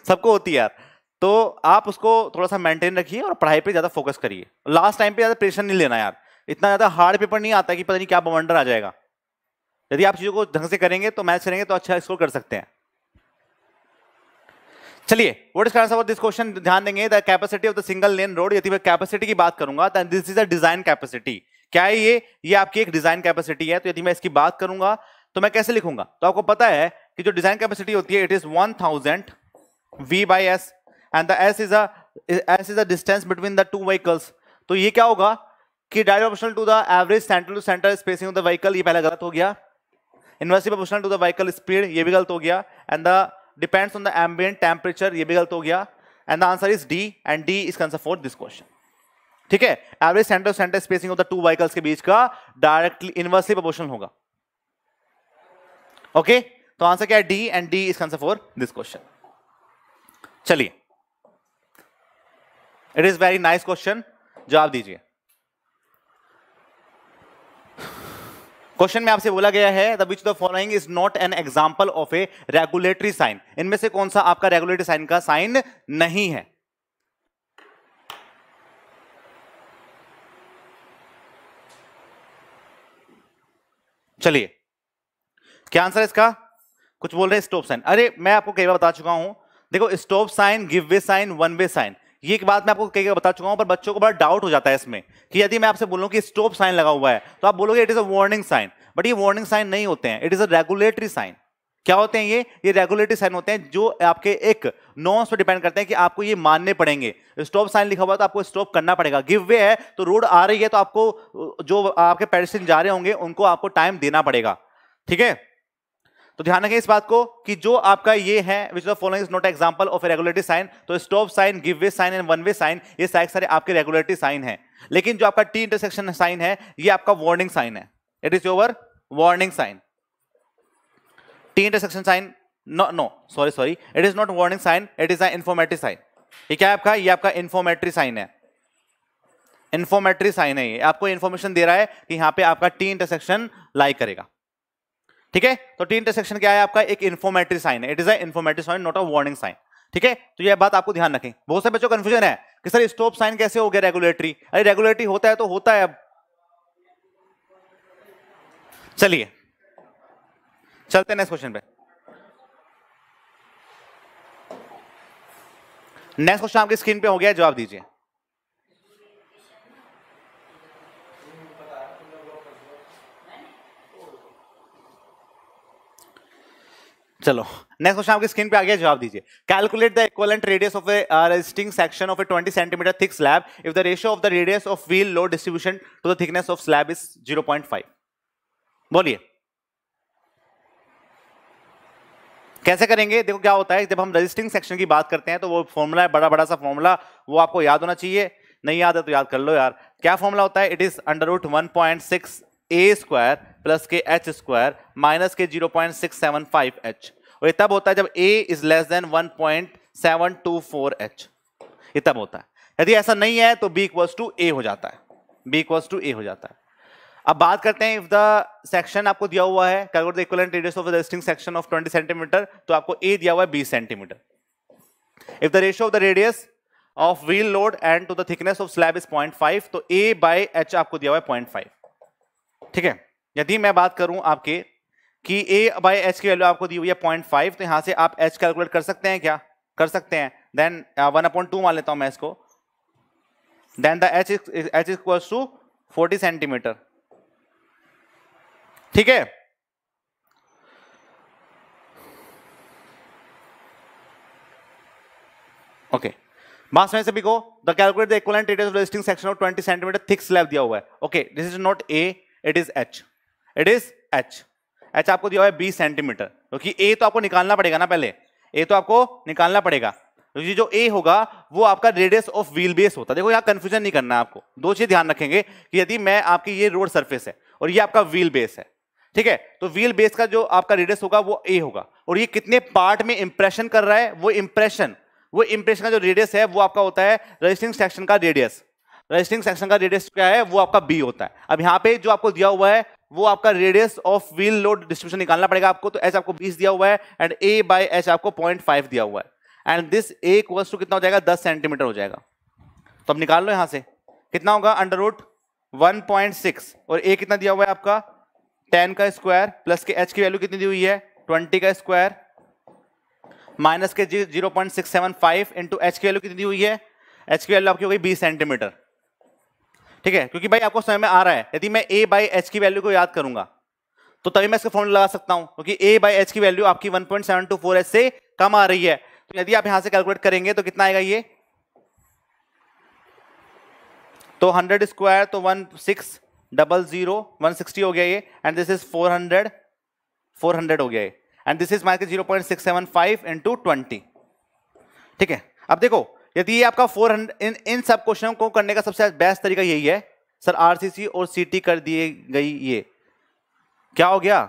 A: सबको होती है यार तो आप उसको थोड़ा सा मेंटेन रखिए और पढ़ाई पे ज़्यादा फोकस करिए लास्ट टाइम पे ज़्यादा प्रेशर नहीं लेना यार इतना ज़्यादा हार्ड पेपर नहीं आता कि पता नहीं क्या बवंडर आ जाएगा यदि आप चीज़ों को ढंग से करेंगे तो मैच करेंगे तो अच्छा स्कोर कर सकते हैं चलिए what is about this question ध्यान देंगे the capacity of the single lane road यदि मैं कैपेसिटी की बात करूंगा this is a design capacity क्या है ये ये आपकी एक डिजाइन कैपेसिटी है तो यदि मैं इसकी बात करूंगा तो मैं कैसे लिखूंगा तो आपको पता है कि जो डिजाइन कैपेसिटी होती है it is one thousand V by S and the S is S is the distance between the two vehicles तो ये क्या होगा कि direct option to the average centre to centre spacing of the vehicle ये पहले गलत हो गया inversely proportional to the vehicle speed ये भी गलत हो गया and the depends on the ambient temperature ये भी गलत हो गया and the answer is D and D is answer for this question ठीक है average centre to centre spacing of the two vehicles के बीच का डायरेक्टली इन्वर्सली प्रोपोर्शनल होगा ओके तो आंसर क्या है D and D is answer for this question चलिए it is very nice question जवाब दीजिए क्वेश्चन में आपसे बोला गया है the which the following is not an example of a regulatory sign इनमें से कौन सा आपका रेगुलेटरी साइन का साइन नहीं है चलिए क्या आंसर है इसका कुछ बोल रहे हैं स्टॉप साइन अरे मैं आपको कई बार बता चुका हूं देखो stop sign give way sign one way sign ये एक बात मैं आपको कई बार बता चुका हूं पर बच्चों को बड़ा डाउट हो जाता है इसमें कि यदि मैं आपसे बोलूँ कि स्टॉप साइन लगा हुआ है तो आप बोलोगे it is a warning sign but ये वार्निंग साइन नहीं होते हैं it is a regulatory sign क्या होते हैं ये ये रेगुलेटरी साइन होते हैं जो आपके एक नॉर्म्स पर डिपेंड करते हैं कि आपको ये मानने पड़ेंगे स्टॉप साइन लिखा हुआ है तो आपको स्टॉप करना पड़ेगा गिव वे है तो रोड आ रही है तो आपको जो आपके पेडेस्ट्रियन जा रहे होंगे उनको आपको टाइम देना पड़ेगा ठीक है तो ध्यान रखें इस बात को कि जो आपका ये है which the following is not example of regulatory sign तो stop sign give way sign and one way sign ये सारे आपके रेगुलेटरी साइन है लेकिन जो आपका टी इंटरसेक्शन साइन है ये आपका वार्निंग साइन है it is your warning sign T intersection sign no no sorry sorry it is not warning sign it is a informatory sign ये क्या है आपका ये आपका इन्फॉर्मेटरी साइन है इन्फॉर्मेटरी साइन है ये आपको इन्फॉर्मेशन दे रहा है कि यहां पे आपका टी इंटरसेक्शन लाई करेगा ठीक है तो टी इंटरसेक्शन क्या है आपका एक इन्फॉर्मेटरी साइन है it is a sign not a warning sign ठीक है तो यह बात आपको ध्यान रखें बहुत से बच्चों कंफ्यूजन है कि सर स्टॉप साइन कैसे हो गया रेगुलेटरी अरे रेगुलेटरी होता है तो होता है अब चलिए चलते नेक्स्ट क्वेश्चन पे नेक्स्ट क्वेश्चन आपकी स्क्रीन पे हो गया जवाब दीजिए चलो नेक्स्ट क्वेश्चन आपकी स्क्रीन पे आ गया जवाब दीजिए calculate the equivalent radius of a resisting section of a 20 centimetre thick slab if the ratio of the radius of wheel load distribution to the thickness of slab is 0.5 बोलिए कैसे करेंगे देखो क्या होता है जब हम रजिस्टिंग सेक्शन की बात करते हैं तो वो फॉर्मूला है बड़ा बड़ा सा फॉर्मूला वो आपको याद होना चाहिए नहीं याद है तो याद कर लो यार क्या फॉर्मूला होता है it is under root one point six A square plus के एच स्क्वायर माइनस के zero point six seven five H और ये तब होता है जब A is less than one point seven two four H ये तब होता है यदि ऐसा नहीं है तो बी इक्वल्स टू ए हो जाता है बी इक्वल्स टू ए हो जाता है अब बात करते हैं इफ द सेक्शन आपको दिया हुआ है calculate the equivalent radius of the resting section of 20 centimetre तो आपको ए दिया हुआ है बीस centimetre if the ratio of the radius of wheel load and to the thickness of slab is 0.5 तो ए बाय एच आपको दिया हुआ है 0.5 ठीक है यदि मैं बात करूं आपके कि a बाई एच की वैल्यू आपको दी हुई है पॉइंट फाइव तो यहां से आप h कैलकुलेट कर सकते हैं क्या कर सकते हैं देन वन अपॉइंट टू मान लेता हूं मैं इसको then the H H equals to forty centimetre ठीक है ओके okay. मास में सभी को the calculate the equivalent radius of resisting section of 20 centimetre thick slab दिया हुआ है okay this is not A it is H it is H H आपको दिया हुआ है बीस सेंटीमीटर क्योंकि ए तो आपको निकालना पड़ेगा ना पहले ए तो आपको निकालना पड़ेगा क्योंकि जो ए होगा वो आपका रेडियस ऑफ व्हील बेस होता है देखो यहाँ कन्फ्यूजन नहीं करना आपको दो चीज ध्यान रखेंगे कि यदि मैं आपकी ये रोड सर्फेस है और ये आपका व्हील बेस है ठीक है तो व्हील बेस का जो आपका रेडियस होगा वो ए होगा और ये कितने पार्ट में इंप्रेशन कर रहा है वो इंप्रेशन वो इंप्रेशन का जो रेडियस है वो आपका होता है रजिस्टिंग सेक्शन का रेडियस रेजिस्टिंग सेक्शन का रेडियस क्या है वो आपका बी होता है अब यहाँ पे जो आपको दिया हुआ है वो आपका radius of wheel load distribution निकालना पड़ेगा आपको तो एच आपको बीस दिया हुआ है एंड ए बाई एच आपको पॉइंट फाइव दिया हुआ है and this equals to कितना हो जाएगा दस सेंटीमीटर हो जाएगा तो अब निकाल लो यहाँ से कितना होगा under root one point six और ए कितना दिया हुआ है आपका टेन का स्क्वायर प्लस के एच की वैल्यू कितनी दी हुई है ट्वेंटी का स्क्वायर माइनस के zero point six seven five into H की वैल्यू कितनी दी हुई है एच की वैल्यू आपकी हो गई बीस सेंटीमीटर ठीक है क्योंकि भाई आपको समय में आ रहा है यदि मैं ए बाई एच की वैल्यू को याद करूंगा तो तभी मैं इसका फॉर्मूला लगा सकता हूं क्योंकि ए बाई एच की वैल्यू आपकी 1.724 से कम आ रही है तो यदि आप यहां से कैलकुलेट करेंगे तो कितना आएगा ये तो 100 स्क्वायर तो one six double zero one sixty हो गया ये एंड दिस इज 400 400 हो गया ये and this is mike zero point six seven five into twenty ठीक है अब देखो यदि ये आपका 400 इन इन सब क्वेश्चनों को करने का सबसे बेस्ट तरीका यही है सर आरसीसी और सीटी कर दिए गई ये क्या हो गया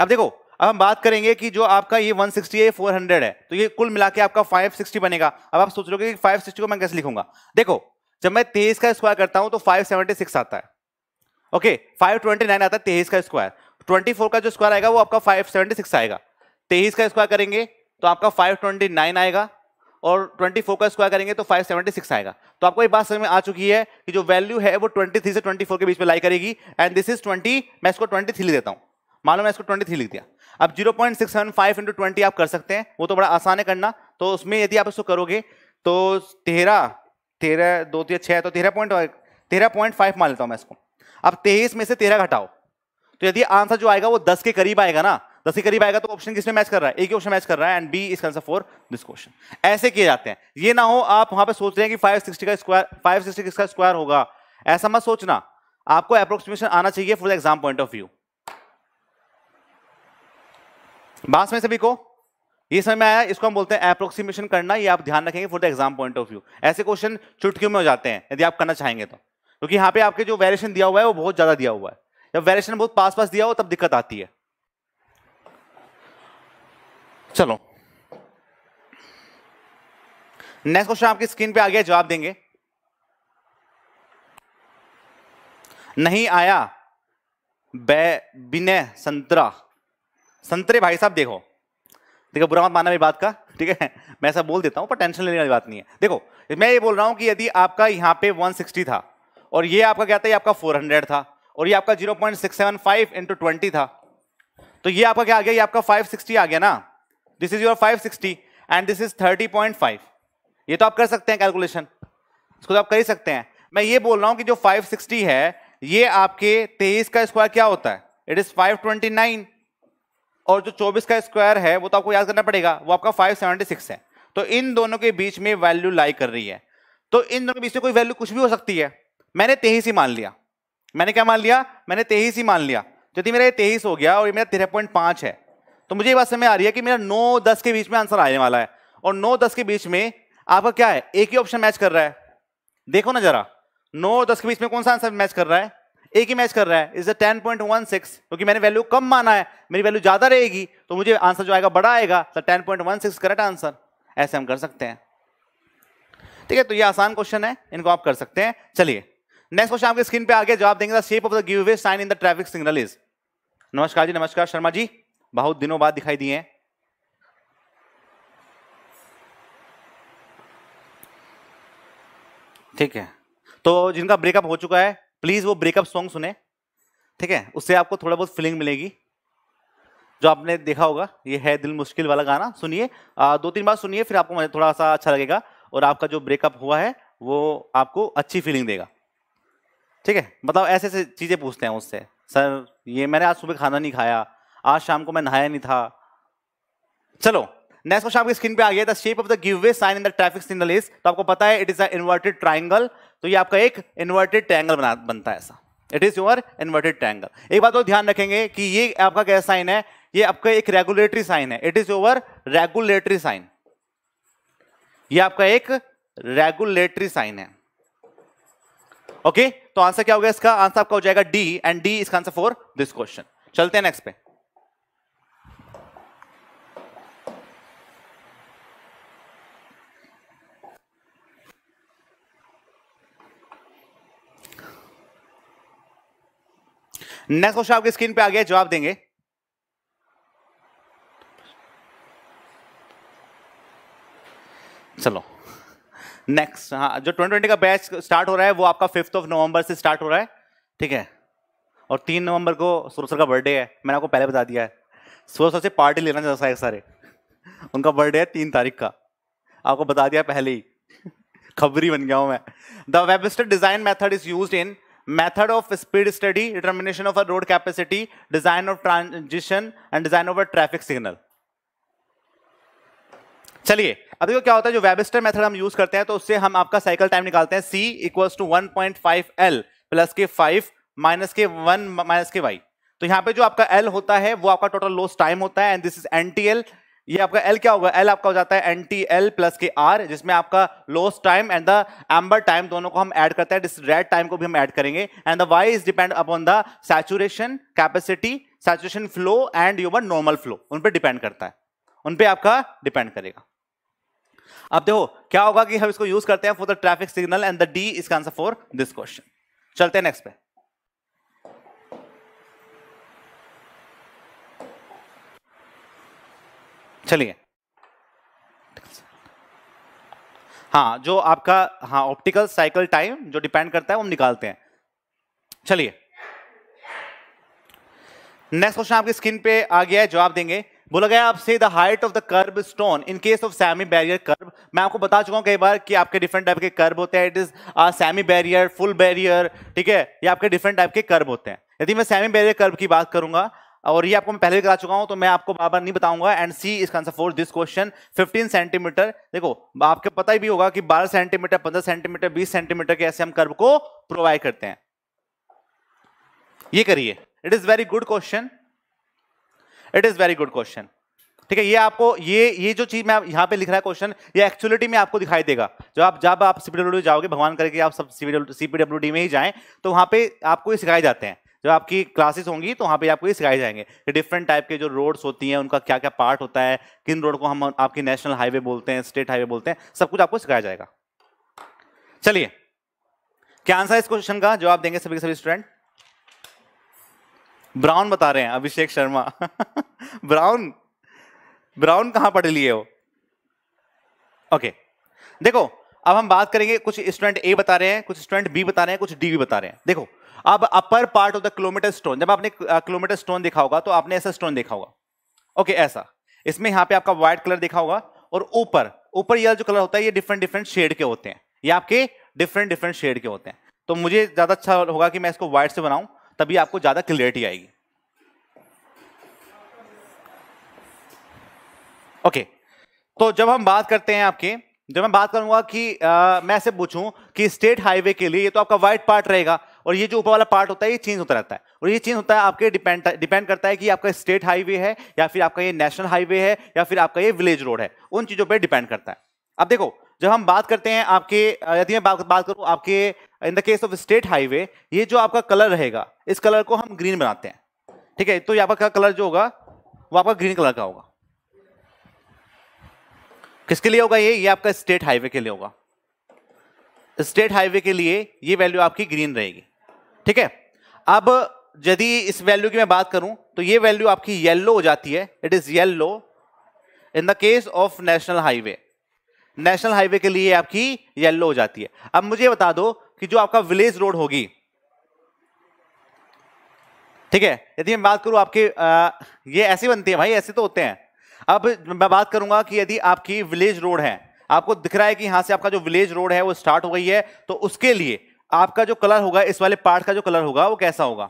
A: अब देखो अब हम बात करेंगे कि जो आपका ये 160 है फोर हंड्रेड है तो ये कुल मिला के आपका 560 बनेगा अब आप सोच लोगे कि 560 को मैं कैसे लिखूंगा देखो जब मैं तेईस का स्क्वायर करता हूं तो 576 आता है ओके 529 आता है तेईस का स्क्वायर 24 का जो स्क्वायर आएगा वो आपका 576 आएगा तेईस का स्क्वायर करेंगे तो आपका 529 आएगा और 24 का स्क्वायर करेंगे तो 576 आएगा तो आपको ये बात समझ में आ चुकी है कि जो वैल्यू है वो 23 से 24 के बीच में लाई करेगी एंड दिस इज 20 मैं इसको 23 लिख देता हूँ मालूम मैं इसको 23 लिख दिया अब 0.675 point six seven five into twenty आप कर सकते हैं वो तो बड़ा आसान है करना तो उसमें यदि आप इसको करोगे तो तेरह तेरह दो तीन छः तो तेरह पॉइंट तेरह पॉइंट फाइव मान लेता हूँ मैं इसको अब तेईस में से तेरह घटाओ तो यदि आंसर जो आएगा वो दस के करीब आएगा ना दस के करीब आएगा तो ऑप्शन किसमें मैच कर रहा है एक ही ऑप्शन मैच कर रहा है एंड बी इसका आंसर फॉर दिस क्वेश्चन ऐसे किए जाते हैं ये ना हो आप वहां पे सोच रहे हैं कि फाइव सिक्सटी का स्क्वायर फाइव सिक्सटी किसका स्क्वायर होगा ऐसा मत सोचना आपको अप्रोक्सीमेशन आना चाहिए for the exam point of view बास में सभी को ये समय में आया इसको हम बोलते हैं अप्रोक्सीमेशन करना ये आप ध्यान रखेंगे for the exam point of view ऐसे क्वेश्चन चुटकियों में हो जाते हैं यदि आप करना चाहेंगे तो क्योंकि यहाँ पे आपके जो वेरिएशन दिया हुआ है वो बहुत ज्यादा दिया हुआ है जब वेरिएशन बहुत पास पास दिया हो तब दिक्कत आती है चलो नेक्स्ट क्वेश्चन आपकी स्क्रीन पे आ गया जवाब देंगे नहीं आया बिने संतरा संतरे भाई साहब देखो देखो बुरा मत माना मेरी बात का ठीक है मैं ऐसा बोल देता हूं पर टेंशन लेने वाली बात नहीं है देखो मैं ये बोल रहा हूं कि यदि आपका यहां पे 160 था और ये आपका क्या था ये आपका 400 था और ये आपका 0.675 पॉइंट इंटू ट्वेंटी था तो ये आपका क्या आ गया ये आपका 560 आ गया ना this is your 560 and this is 30.5 ये तो आप कर सकते हैं कैलकुलेशन इसको तो आप कर ही सकते हैं मैं ये बोल रहा हूं कि जो 560 है ये आपके 23 का स्क्वायर क्या होता है इट इज 529 और जो 24 का स्क्वायर है वो तो आपको याद करना पड़ेगा वो आपका 576 है तो इन दोनों के बीच में वैल्यू लाई कर रही है तो इन दोनों के बीच में कोई वैल्यू कुछ भी हो सकती है मैंने तेईस ही मान लिया मैंने क्या मान लिया मैंने तेईस ही मान लिया यदि मेरा ये तेईस हो गया और ये मेरा तेरह पॉइंट पाँच है तो मुझे ये बात समझ आ रही है कि मेरा नौ दस के बीच में आंसर आने वाला है और नौ दस के बीच में आपका क्या है एक ही ऑप्शन मैच कर रहा है देखो ना जरा नौ दस के बीच में कौन सा आंसर मैच कर रहा है एक ही मैच कर रहा है is a ten point one six क्योंकि मैंने वैल्यू कम माना है मेरी वैल्यू ज्यादा रहेगी तो मुझे आंसर जो आएगा बड़ा आएगा तो ten point one six correct answer ऐसे हम कर सकते हैं ठीक है तो ये आसान क्वेश्चन है इनको आप कर सकते हैं चलिए नेक्स्ट क्वेश्चन आपके स्क्रीन पे आगे जवाब देंगे the shape of the give way sign in the traffic signal is नमस्कार जी नमस्कार शर्मा जी बहुत दिनों बाद दिखाई दिए हैं ठीक है तो जिनका ब्रेकअप हो चुका है प्लीज वो ब्रेकअप सॉन्ग सुने ठीक है उससे आपको थोड़ा बहुत फीलिंग मिलेगी जो आपने देखा होगा ये है दिल मुश्किल वाला गाना सुनिए दो तीन बार सुनिए फिर आपको थोड़ा सा अच्छा लगेगा और आपका जो ब्रेकअप हुआ है वो आपको अच्छी फीलिंग देगा ठीक है मतलब ऐसे ऐसे चीज़ें पूछते हैं उससे सर ये मैंने आज सुबह खाना नहीं खाया आज शाम को मैं नहाया नहीं था चलो नेक्स्ट क्वेश्चन आपकी स्क्रीन पे आ गया the shape of the give way sign in the traffic signal is तो आपको पता है it is a inverted triangle तो ये आपका एक इन्वर्टेड ट्राइंगल बना बनता है ऐसा it is your inverted triangle एक बात और ध्यान रखेंगे कि ये आपका क्या साइन है ये आपका एक रेगुलेटरी साइन है it is your regulatory sign ये आपका एक रेगुलेटरी साइन है ओके okay? तो आंसर क्या हो गया इसका आंसर आपका हो जाएगा डी एंड डी इसका आंसर फॉर दिस क्वेश्चन चलते हैं नेक्स्ट पे नेक्स्ट क्वेश्चन आपकी स्क्रीन पे आ गया जवाब देंगे चलो नेक्स्ट हाँ जो ट्वेंटी ट्वेंटी का बैच स्टार्ट हो रहा है वो आपका फिफ्थ ऑफ नवंबर से स्टार्ट हो रहा है ठीक है और तीन नवंबर को सुरसर सर का बर्थडे है मैंने आपको पहले बता दिया है सूरज सर से पार्टी लेना चाहता है सारे उनका बर्थडे है तीन तारीख का आपको बता दिया पहले ही खबरी बन गया हूँ मैं the Webster design method is use in method of speed study, determination of a road capacity, design of transition and design of a traffic signal. चलिए अब देखो क्या होता है जो वेबस्टर मेथड हम यूज करते हैं तो उससे हम आपका साइकिल टाइम निकालते हैं C equals to one point five L plus के फाइव माइनस के वन माइनस के वाई तो यहां पे जो आपका एल होता है वो आपका टोटल लॉस टाइम होता है and this is N T L ये आपका एल क्या होगा एल आपका हो जाता है एन टी एल प्लस के आर जिसमें आपका loss time and the amber time दोनों को हम ऐड करते हैं रेड टाइम को भी हम ऐड करेंगे and the Y is depend upon the saturation capacity saturation flow and your normal flow उन पर डिपेंड करता है उन पर आपका डिपेंड करेगा अब देखो क्या होगा कि हम इसको यूज करते हैं for the traffic signal and the D इसका आंसर फॉर दिस क्वेश्चन चलते हैं नेक्स्ट पे चलिए हाँ जो आपका हाँ ऑप्टिकल साइकिल टाइम जो डिपेंड करता है वो हम निकालते हैं चलिए नेक्स्ट क्वेश्चन आपकी स्क्रीन पे आ गया है जवाब देंगे बोला गया आपसे the height of the kerb stone in case of semi barrier kerb मैं आपको बता चुका हूं कई बार कि आपके डिफरेंट टाइप के कर्ब होते हैं it is semi barrier full barrier ठीक है ये आपके डिफरेंट टाइप के कर्ब होते हैं यदि मैं सेमी बैरियर कर्ब की बात करूंगा और ये आपको मैं पहले भी करा चुका हूं तो मैं आपको बार बार नहीं बताऊंगा एंड सी इसका answer fourth this question 15 centimetre देखो आपके पता ही भी होगा कि 12 सेंटीमीटर 15 सेंटीमीटर 20 सेंटीमीटर के ऐसे हम कर्व को प्रोवाइड करते हैं ये करिए it is very good question it is very good question ठीक है ये आपको ये ये जो चीज मैं यहाँ पे लिख रहा है क्वेश्चन ये एक्चुअलिटी में आपको दिखाई देगा जब आप जब आप सीपीडब्ल्यू जाओगे भगवान करके आप सब सीपीडब्ल्यू में ही जाए तो वहां पे आपको ये सिखाए जाते हैं जब आपकी क्लासेस होंगी तो वहाँ पे आपको ये सिखाए जाएंगे कि डिफरेंट टाइप के जो रोड्स होती हैं उनका क्या क्या पार्ट होता है किन रोड को हम आपकी नेशनल हाईवे बोलते हैं स्टेट हाईवे बोलते हैं सब कुछ आपको सिखाया जाएगा चलिए क्या आंसर है इस क्वेश्चन का जवाब देंगे सभी के सभी स्टूडेंट ब्राउन बता रहे हैं अभिषेक शर्मा ब्राउन ब्राउन कहाँ पढ़ लिए हो ओके okay. देखो अब हम बात करेंगे कुछ स्टूडेंट ए बता रहे हैं कुछ स्टूडेंट बी बता रहे हैं कुछ डी भी बता रहे हैं देखो अब upper part of the kilometre stone जब आपने किलोमीटर स्टोन देखा होगा तो आपने ऐसा स्टोन देखा होगा ओके ऐसा इसमें यहां पे आपका व्हाइट कलर देखा होगा और ऊपर ऊपर यह जो कलर होता है ये डिफरेंट डिफरेंट शेड के होते हैं ये आपके डिफरेंट डिफरेंट शेड के होते हैं तो मुझे ज्यादा अच्छा होगा कि मैं इसको व्हाइट से बनाऊं तभी आपको ज्यादा क्लियरिटी आएगी ओके okay. तो जब हम बात करते हैं आपके जब मैं बात करूंगा कि आ, मैं ऐसे पूछूं कि स्टेट हाईवे के लिए ये तो आपका व्हाइट पार्ट रहेगा और ये जो ऊपर वाला पार्ट होता है ये चेंज होता रहता है और ये चेंज होता है आपके डिपेंड डिपेंड करता है कि आपका स्टेट हाईवे है या फिर आपका ये नेशनल हाईवे है या फिर आपका ये विलेज रोड है उन चीज़ों पर डिपेंड करता है अब देखो जब हम बात करते हैं आपके यदि मैं बात बात करूँ आपके in the case of state highway ये जो आपका कलर रहेगा इस कलर को हम ग्रीन बनाते हैं ठीक है तो यहाँ का कलर जो होगा वो आपका ग्रीन कलर का होगा किसके लिए होगा ये ये आपका स्टेट हाईवे के लिए होगा स्टेट हाईवे के लिए ये वैल्यू आपकी ग्रीन रहेगी ठीक है अब यदि इस वैल्यू की मैं बात करूं तो ये वैल्यू आपकी येल्लो हो जाती है it is yellow in the case of national highway national highway के लिए आपकी येल्लो हो जाती है अब मुझे बता दो कि जो आपका विलेज रोड होगी ठीक है यदि मैं बात करूं आपके आ, ये ऐसे बनती है भाई ऐसे तो होते हैं अब मैं बात करूंगा कि यदि आपकी विलेज रोड है आपको दिख रहा है कि यहां से आपका जो विलेज रोड है वो स्टार्ट हो गई है तो उसके लिए आपका जो कलर होगा इस वाले पार्ट का जो कलर होगा वो कैसा होगा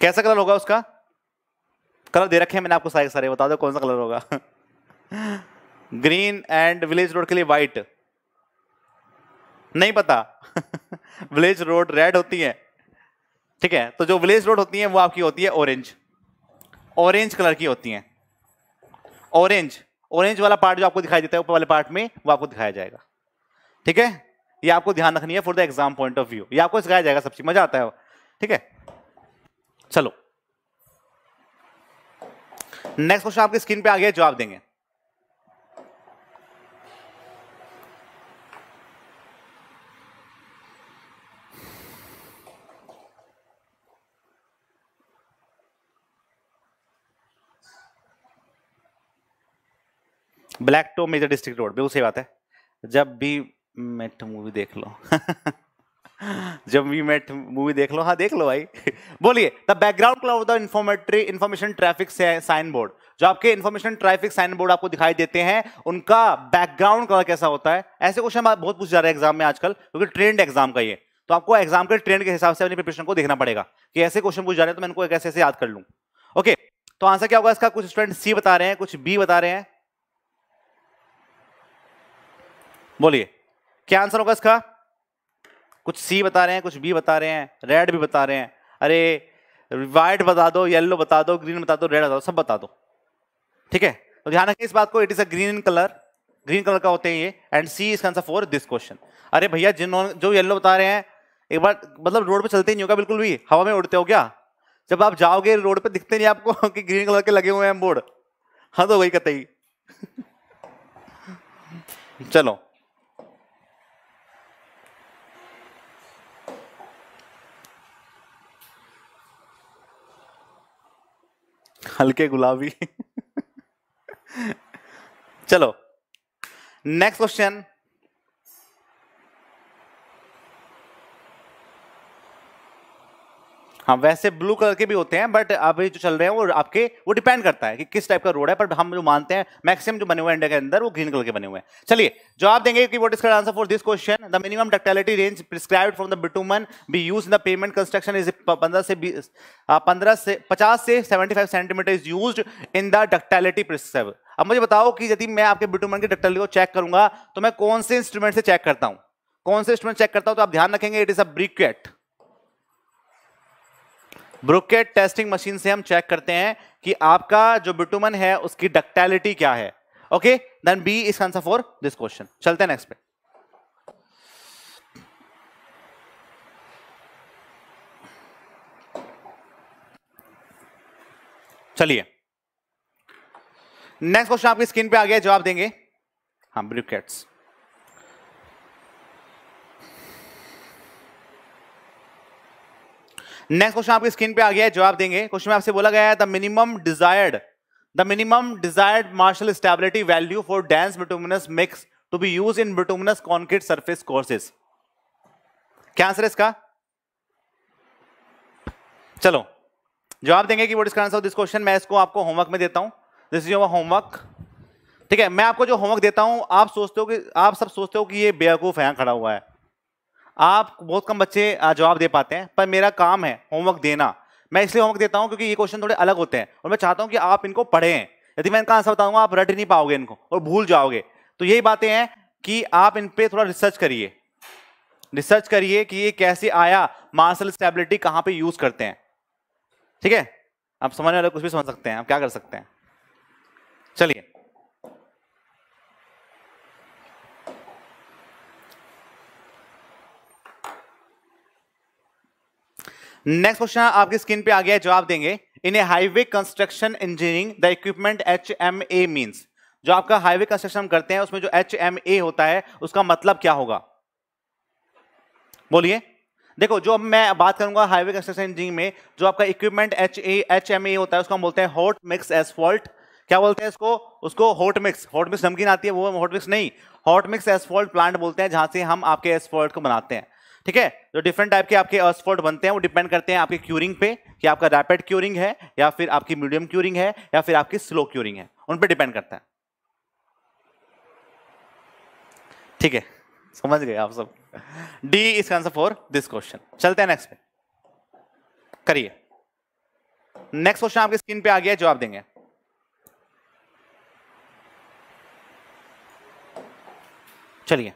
A: कैसा कलर होगा उसका कलर दे रखे हैं मैंने आपको सारे सारे बता दो कौन सा कलर होगा ग्रीन एंड विलेज रोड के लिए व्हाइट नहीं पता विलेज रोड रेड होती है ठीक है तो जो विलेज रोड होती है वो आपकी होती है ऑरेंज ऑरेंज कलर की होती है ऑरेंज ऑरेंज वाला पार्ट जो आपको दिखाई देता है ऊपर वाले पार्ट में वो आपको दिखाया जाएगा ठीक है ये आपको ध्यान रखनी है for the exam point of view ये आपको सिखाया जाएगा सब चीज मजा आता है ठीक है चलो नेक्स्ट क्वेश्चन आपकी स्क्रीन पे आ गया जवाब देंगे black to major district road बिल्कुल सही बात है जब भी मेट मूवी देख लो जब वी मेट मूवी देख लो हाँ देख लो भाई बोलिए the background colour of the informatory information traffic sign board जो आपके इन्फॉर्मेशन ट्रैफिक साइन बोर्ड आपको दिखाई देते हैं उनका बैकग्राउंड कलर कैसा होता है ऐसे क्वेश्चन बहुत पूछ जा रहे हैं एग्जाम में आजकल क्योंकि ट्रेंड एग्जाम का ये तो आपको एग्जाम के ट्रेंड के हिसाब से अपनी प्रिपरेशन को देखना पड़ेगा कि ऐसे क्वेश्चन पूछ जा रहे हैं तो मैं इनको ऐसे ऐसे याद कर लूँ ओके तो आंसर क्या होगा इसका कुछ स्टूडेंट सी बता रहे हैं कुछ बी बता रहे हैं बोलिए क्या आंसर होगा इसका कुछ सी बता रहे हैं कुछ बी बता रहे हैं रेड भी बता रहे हैं अरे व्हाइट बता दो येलो बता दो ग्रीन बता दो रेड बता दो सब बता दो ठीक है तो ध्यान रखें इस बात को it is a green colour green colour का होते हैं ये एंड सी इसका आंसर फॉर दिस क्वेश्चन अरे भैया जिन्होंने जो येलो बता रहे हैं एक बार मतलब रोड पे चलते ही नहीं होगा बिल्कुल भी हवा में उड़ते हो क्या जब आप जाओगे रोड पे दिखते नहीं आपको कि ग्रीन कलर के लगे हुए हैं बोर्ड हाँ तो वही कतई चलो हल्के गुलाबी चलो नेक्स्ट क्वेश्चन हाँ वैसे ब्लू कलर के भी होते हैं बट अभी जो चल रहे हैं वो आपके वो डिपेंड करता है कि किस टाइप का रोड है पर हम जो मानते हैं मैक्सिमम जो बने हुए हैं इंडिया के अंदर वो ग्रीन कलर के बने हुए हैं चलिए जवाब देंगे कि what is answer for this question the minimum ductility range prescribe from the bitumen be use in the pavement construction is पंद्रह से बीस हाँ, पंद्रह से पचास से seventy five centimetre is use in the ductility prescribe अब मुझे बताओ कि यदि मैं आपके बिटूमन की डक्टेलिटी को चेक करूंगा तो मैं कौन से इंस्ट्रूमेंट से चेक करता हूँ कौन से इंस्ट्रूमेंट चेक करता हूँ तो आप ध्यान रखेंगे it is a briquette briquette testing machine से हम चेक करते हैं कि आपका जो बिटुमन है उसकी डक्टैलिटी क्या है okay then B is answer for this question चलते हैं नेक्स्ट पे चलिए नेक्स्ट क्वेश्चन आपकी स्क्रीन पे आ गया जवाब देंगे हाँ ब्रुकेट्स नेक्स्ट क्वेश्चन आपकी स्क्रीन पे आ गया है जवाब देंगे क्वेश्चन में आपसे बोला गया है the minimum desired the minimum desired Marshall stability value for dense bituminous mix to be use in bituminous concrete surface courses क्या आंसर है इसका चलो जवाब देंगे कि वो डिस्क आंसर दिस क्वेश्चन मैं इसको आपको होमवर्क में देता हूं दिस इज योर होमवर्क ठीक है मैं आपको जो होमवर्क देता हूं आप सोचते हो कि आप सब सोचते हो कि ये बेवकूफ है यहां खड़ा हुआ है आप बहुत कम बच्चे जवाब दे पाते हैं पर मेरा काम है होमवर्क देना मैं इसलिए होमवर्क देता हूँ क्योंकि ये क्वेश्चन थोड़े अलग होते हैं और मैं चाहता हूँ कि आप इनको पढ़ें यदि मैं इनका आंसर बताऊंगा आप रट नहीं पाओगे इनको और भूल जाओगे तो यही बातें हैं कि आप इन पर थोड़ा रिसर्च करिए रिसर्च करिए कि ये कैसे आया मार्शल स्टेबिलिटी कहाँ पर यूज करते हैं ठीक है आप समझने वाले कुछ भी समझ सकते हैं आप क्या कर सकते हैं चलिए नेक्स्ट क्वेश्चन आपकी स्क्रीन पे आ गया है जवाब देंगे in a highway construction engineering the equipment H M A means जो आपका हाईवे कंस्ट्रक्शन हम करते हैं उसमें जो एच एम ए होता है उसका मतलब क्या होगा बोलिए देखो जो मैं बात करूंगा हाईवे कंस्ट्रक्शन इंजीनियरिंग में जो आपका equipment H A H M A होता है उसको हम बोलते हैं हॉट मिक्स एसफॉल्ट क्या बोलते हैं इसको उसको हॉट मिक्स हॉट मिक्स नमकीन आती है वो हॉट मिक्स नहीं हॉट मिक्स एसफॉल्ट प्लांट बोलते हैं जहां से हम आपके एसफॉल्ट को बनाते हैं ठीक है जो डिफरेंट टाइप के आपके अस्फोल्ट बनते हैं वो डिपेंड करते हैं आपके क्यूरिंग पे कि आपका रैपिड क्यूरिंग है या फिर आपकी मीडियम क्यूरिंग है या फिर आपकी स्लो क्यूरिंग है उन पर डिपेंड करता है ठीक है समझ गए आप सब D is answer for this question चलते हैं नेक्स्ट पे करिए नेक्स्ट क्वेश्चन आपके स्क्रीन पे आ गया जवाब देंगे चलिए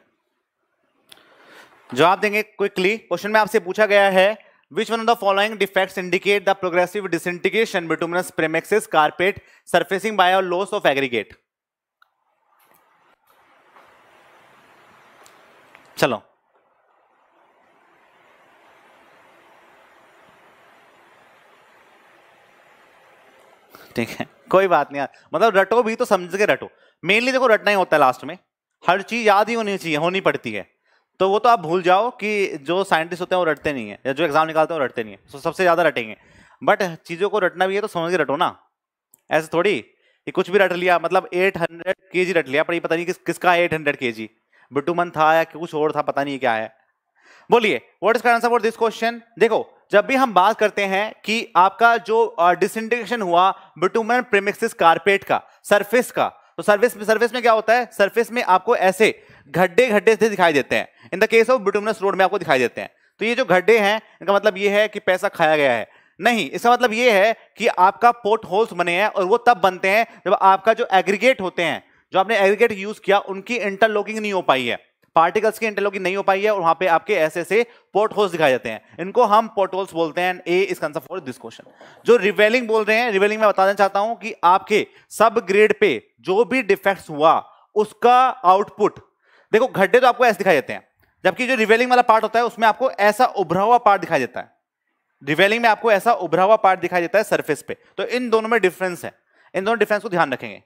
A: जवाब देंगे क्विकली क्वेश्चन में आपसे पूछा गया है which one of the following defect indicate the progressive disintegration bituminous premix carpet surfacing by loss of aggregate चलो ठीक है कोई बात नहीं यार मतलब रटो भी तो समझ के रटो मेनली देखो रटना ही होता है लास्ट में हर चीज याद ही होनी चाहिए होनी पड़ती है तो वो तो आप भूल जाओ कि जो साइंटिस्ट होते हैं वो रटते नहीं है या जो एग्जाम निकालते हैं वो रटते नहीं है तो सबसे ज़्यादा रटेंगे बट चीज़ों को रटना भी है तो समझ के रटो ना ऐसे थोड़ी कि कुछ भी रट लिया मतलब 800 हंड्रेड रट लिया पर ये पता नहीं किस किसका 800 हंड्रेड के जी बिटुमन था या कुछ और था पता नहीं क्या है बोलिए what is answer for this question देखो जब भी हम बात करते हैं कि आपका जो डिसइंटीग्रेशन हुआ बिटुमन प्रेमिक्सिस कारपेट का सरफेस का तो सर्विस सर्विस में क्या होता है सर्विस में आपको ऐसे गड्ढे घड्ढे से दिखाई देते हैं in the case of bituminous road में आपको दिखाई देते हैं तो ये जो गड्ढे हैं इनका मतलब ये है कि पैसा खाया गया है नहीं इसका मतलब ये है कि आपका पोर्ट होल्स बने हैं और वो तब बनते हैं जब आपका जो एग्रीगेट होते हैं जो आपने एग्रीगेट यूज किया उनकी इंटरलॉकिंग नहीं हो पाई है पार्टिकल्स की इंटरलॉकिंग नहीं हो पाई है और वहां पे आपके ऐसे ऐसे पोर्ट होल्स दिखाए जाते हैं इनको हम पोर्ट होल्स बोलते हैं A is answer for this question जो रिवेलिंग बोल रहे हैं रिवेलिंग में बताना चाहता हूं कि आपके सब ग्रेड पे जो भी डिफेक्ट हुआ उसका आउटपुट देखो घड्ढे तो आपको ऐसे दिखाई देते हैं जबकि जो रिवेलिंग वाला पार्ट होता है उसमें आपको ऐसा उभरा हुआ पार्ट दिखाई देता है रिवेलिंग में आपको ऐसा उभरा हुआ पार्ट दिखाई देता है सरफेस पे तो इन दोनों में डिफरेंस है इन दोनों डिफरेंस को ध्यान रखेंगे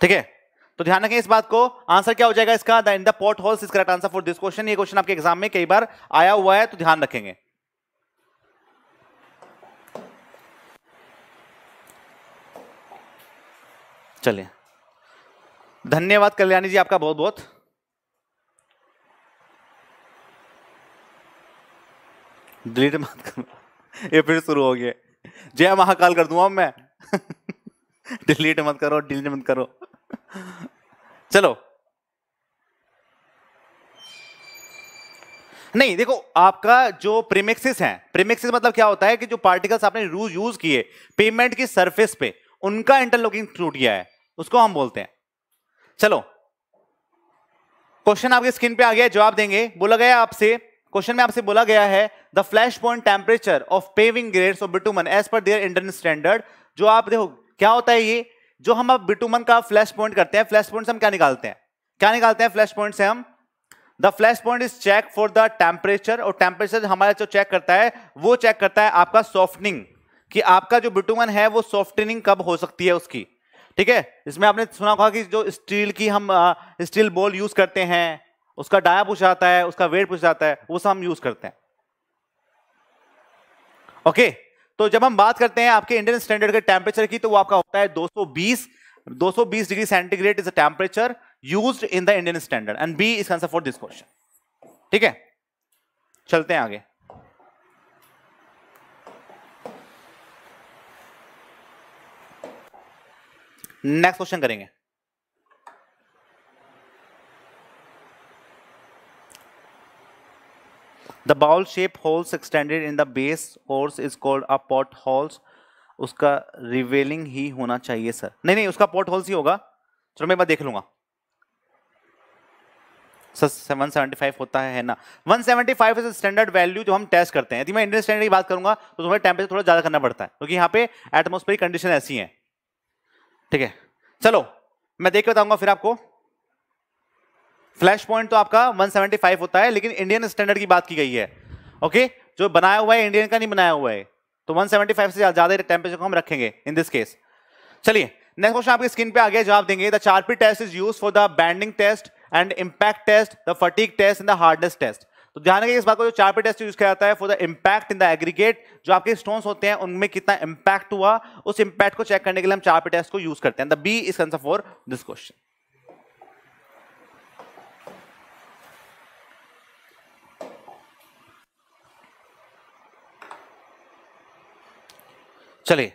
A: ठीक है तो ध्यान रखें इस बात को आंसर क्या हो जाएगा इसका the in the pot holes is correct answer for this question ये क्वेश्चन आपके एग्जाम में कई बार आया हुआ है तो ध्यान रखेंगे चलिए धन्यवाद कल्याणी जी आपका बहुत बहुत डिलीट मत करो ये फिर शुरू हो गया जय महाकाल कर दूंगा मैं डिलीट मत करो डिलीट मत करो चलो नहीं देखो आपका जो प्रीमिक्सिस है प्रीमिक्सिस मतलब क्या होता है कि जो पार्टिकल्स आपने रूज यूज किए पेमेंट की सरफेस पे उनका इंटरलॉकिंग टूट गया है उसको हम बोलते हैं चलो क्वेश्चन आपके स्क्रीन पे आ गया जवाब देंगे बोला गया आपसे क्वेश्चन में आपसे बोला गया है the flash point temperature of paving grades of bitumen as per their Indian standard जो आप देखो क्या होता है ये जो हम अब बिटूमन का फ्लैश पॉइंट करते हैं फ्लैश पॉइंट से हम क्या निकालते हैं क्या निकालते हैं फ्लैश पॉइंट से हम the flash point is check for the temperature और टेम्परेचर हमारा जो चेक करता है वो चेक करता है आपका सॉफ्टनिंग कि आपका जो बिटूमन है वो सॉफ्टनिंग कब हो सकती है उसकी ठीक है इसमें आपने सुना होगा कि जो स्टील की हम स्टील बॉल यूज करते हैं उसका डाया पूछा जाता है उसका वेट पूछा जाता है वो सब हम यूज करते हैं ओके okay? तो जब हम बात करते हैं आपके इंडियन स्टैंडर्ड के टेम्परेचर की तो वो आपका होता है 220 220 degree centigrade is a temperature used in the Indian standard and B is answer for this question ठीक है चलते हैं आगे नेक्स्ट क्वेश्चन करेंगे the bowl shape holes extended in the base horse is called a pot holes उसका ravelling ही होना चाहिए सर नहीं नहीं उसका पॉट होल्स ही होगा चलो मैं बार देख लूंगा सर वन सेवेंटी फाइव होता है ना one seventy five is standard value जो हम टेस्ट करते हैं यदि मैं इंडियन स्टैंडर्ड की बात करूंगा तो थोड़ा टेम्परेचर थोड़ा ज़्यादा करना पड़ता है क्योंकि यहाँ पे एटमोस्फेरिक कंडीशन ऐसी हैं ठीक है चलो मैं देख के बताऊंगा फिर आपको फ्लैश पॉइंट तो आपका 175 होता है लेकिन इंडियन स्टैंडर्ड की बात की गई है ओके जो बनाया हुआ है इंडियन का नहीं बनाया हुआ है तो 175 से ज्यादा टेम्परेचर को हम रखेंगे इन दिस केस चलिए नेक्स्ट क्वेश्चन आपकी स्क्रीन पे आ गया जवाब देंगे the Charpy test is use for the bending test and impact test the fatigue test in the hardness test तो ध्यान रखिए इस बात को जो चारपी टेस्ट यूज किया जाता है for the impact in the aggregate जो आपके स्टोन्स होते हैं उनमें कितना इम्पैक्ट हुआ उस इम्पैक्ट को चेक करने के लिए हम पी टेस्ट को यूज करते हैं the B is answer for this question चलिए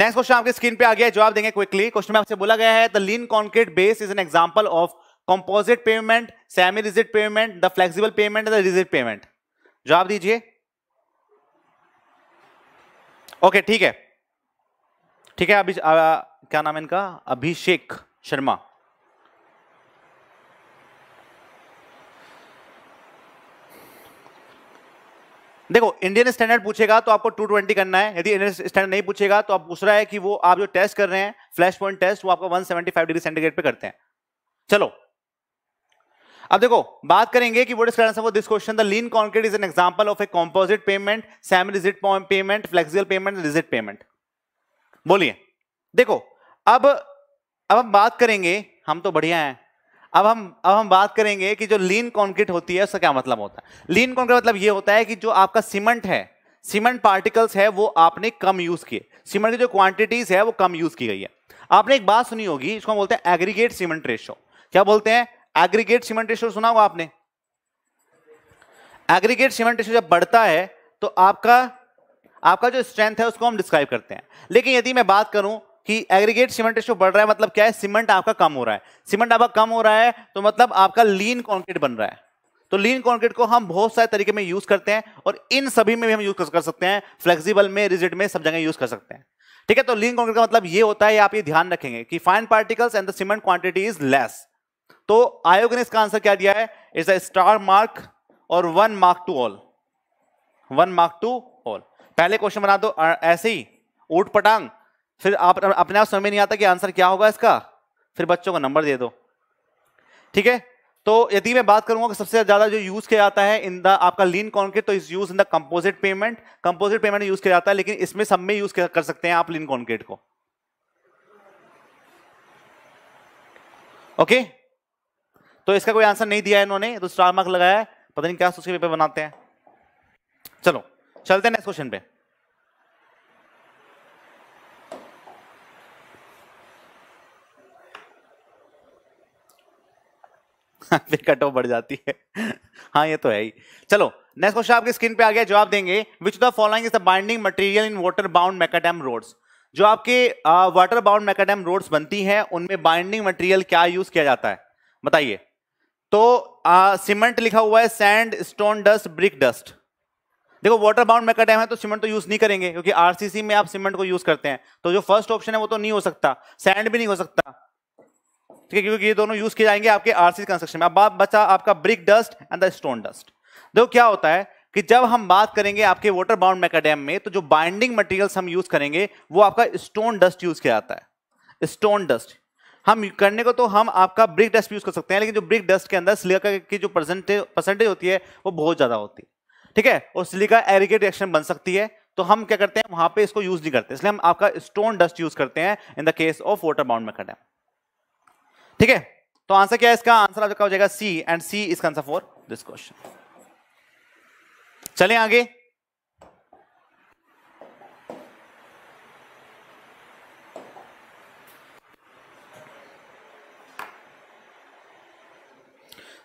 A: नेक्स्ट क्वेश्चन आपके स्क्रीन पे आ गया जवाब देंगे क्विकली क्वेश्चन में आपसे बोला गया है the lean concrete base is an example of composite pavement semi rigid pavement the flexible pavement the rigid pavement जवाब दीजिए ओके ठीक है ठीक है अभी क्या नाम है इनका अभिषेक शर्मा देखो इंडियन स्टैंडर्ड पूछेगा तो आपको 220 करना है यदि इंडियन स्टैंडर्ड नहीं पूछेगा तो आप दूसरा है कि वो आप जो टेस्ट कर रहे हैं फ्लैश पॉइंट टेस्ट वो आपका 175 डिग्री सेंटीग्रेड पे करते हैं चलो अब देखो बात करेंगे कि what is this question the lean concrete is an example of a composite pavement semi rigid pavement flexible pavement rigid pavement बोलिए देखो अब अब हम बात करेंगे हम तो बढ़िया हैं अब हम अब हम बात करेंगे कि जो लीन कॉन्क्रीट होती है उसका क्या मतलब होता है लीन कॉन्क्रीट मतलब ये होता है कि जो आपका सीमेंट है सीमेंट पार्टिकल्स है वो आपने कम यूज किए सीमेंट की जो क्वांटिटीज है वो कम यूज की गई है आपने एक बात सुनी होगी इसको बोलते हैं एग्रीगेट सीमेंट रेशो क्या बोलते हैं एग्रीगेट सीमेंट रेशो सुना होगा आपने एग्रीगेट सीमेंट रेशो जब बढ़ता है तो आपका आपका जो स्ट्रेंथ है उसको हम डिस्क्राइब करते हैं लेकिन यदि मैं बात करूं कि एग्रीगेट सीमेंट रेशियो बढ़ रहा है मतलब क्या है सीमेंट आपका कम हो रहा है सीमेंट आपका कम हो रहा है तो मतलब आपका लीन कॉन्क्रीट बन रहा है तो लीन कॉन्क्रीट को हम बहुत सारे तरीके में यूज करते हैं और इन सभी में भी हम यूज कर सकते हैं फ्लेक्सिबल में रिजिड में सब जगह यूज कर सकते हैं ठीक है तो लीन कॉन्क्रीट का मतलब ये होता है आप ये ध्यान रखेंगे कि fine particles and the cement quantity is less तो आयोग ने इसका आंसर क्या दिया है इज अ स्टार मार्क और one mark to all one mark to all पहले क्वेश्चन बना दो ऐसे ही ऊट पटांग फिर आप अपने आप समझ में नहीं आता कि आंसर क्या होगा इसका फिर बच्चों को नंबर दे दो ठीक है तो यदि मैं बात करूंगा कि सबसे ज्यादा जो यूज किया जाता है इन द आपका लीन कॉन्क्रीट तो is use in the composite pavement composite pavement use किया जाता है लेकिन इसमें सब में यूज कर सकते हैं आप लीन कॉन्क्रीट को ओके तो इसका कोई आंसर नहीं दिया है इन्होंने तो स्टार मार्क लगाया है पता नहीं क्या सोच के पेपर बनाते हैं चलो चलते हैं नेक्स्ट क्वेश्चन पे फिर कट ऑफ बढ़ जाती है हाँ ये तो है ही चलो नेक्स्ट क्वेश्चन आपके स्क्रीन पे आ गया जवाब देंगे which the following is the binding material in water bound macadam roads जो आपके वाटर बाउंड मैकाडम रोड्स बनती हैं उनमें बाइंडिंग मटेरियल क्या यूज किया जाता है बताइए तो सीमेंट लिखा हुआ है sand stone dust brick dust देखो वाटर बाउंड मैकाडम है तो सीमेंट तो यूज नहीं करेंगे क्योंकि आरसीसी में आप सीमेंट को यूज करते हैं तो जो फर्स्ट ऑप्शन है वो तो नहीं हो सकता सैंड भी नहीं हो सकता ठीक है क्योंकि ये दोनों यूज किए जाएंगे आपके आरसी कंस्ट्रक्शन में अब बात बचा आपका brick dust and the stone dust देखो क्या होता है कि जब हम बात करेंगे आपके वाटर बाउंड मैकाडेम में तो जो बाइंडिंग मटेरियल्स हम यूज करेंगे वो आपका स्टोन डस्ट यूज किया जाता है स्टोन डस्ट हम करने को तो हम आपका ब्रिक डस्ट यूज कर सकते हैं लेकिन जो ब्रिक डस्ट के अंदर सिलिका की जो परसेंटेज परसेंटेज होती है वो बहुत ज्यादा होती है ठीक है और सिलिका एरिगेट रिएक्शन बन सकती है तो हम क्या करते हैं वहां पे इसको यूज नहीं करते इसलिए हम आपका स्टोन डस्ट यूज करते हैं in the case of water bound macadam ठीक है तो आंसर क्या है इसका आंसर आपका हो जाएगा सी एंड सी इसका आंसर फॉर दिस क्वेश्चन चले आगे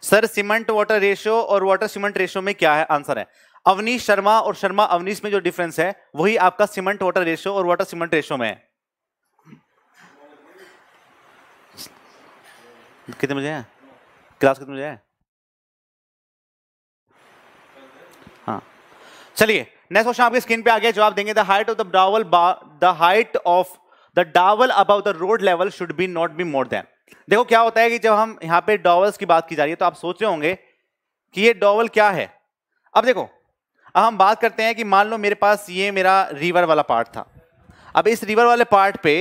A: सर सीमेंट वाटर रेशियो और वाटर सीमेंट रेशियो में क्या है आंसर है अवनीश शर्मा और शर्मा अवनीश में जो डिफरेंस है वही आपका सीमेंट वाटर रेशियो और वाटर सीमेंट रेशियो में है कितने बजे हैं क्लास कितने बजे है हाँ चलिए नेक्स्ट क्वेश्चन आपकी स्क्रीन पे आ गया जवाब देंगे the height of the dowel the height of the dowel above the road level should be not be more than देखो क्या होता है कि जब हम यहाँ पे डॉवल्स की बात की जा रही है तो आप सोच रहे होंगे कि ये डॉवल क्या है अब देखो अब हम बात करते हैं कि मान लो मेरे पास ये मेरा रिवर वाला पार्ट था अब इस रिवर वाले पार्ट पे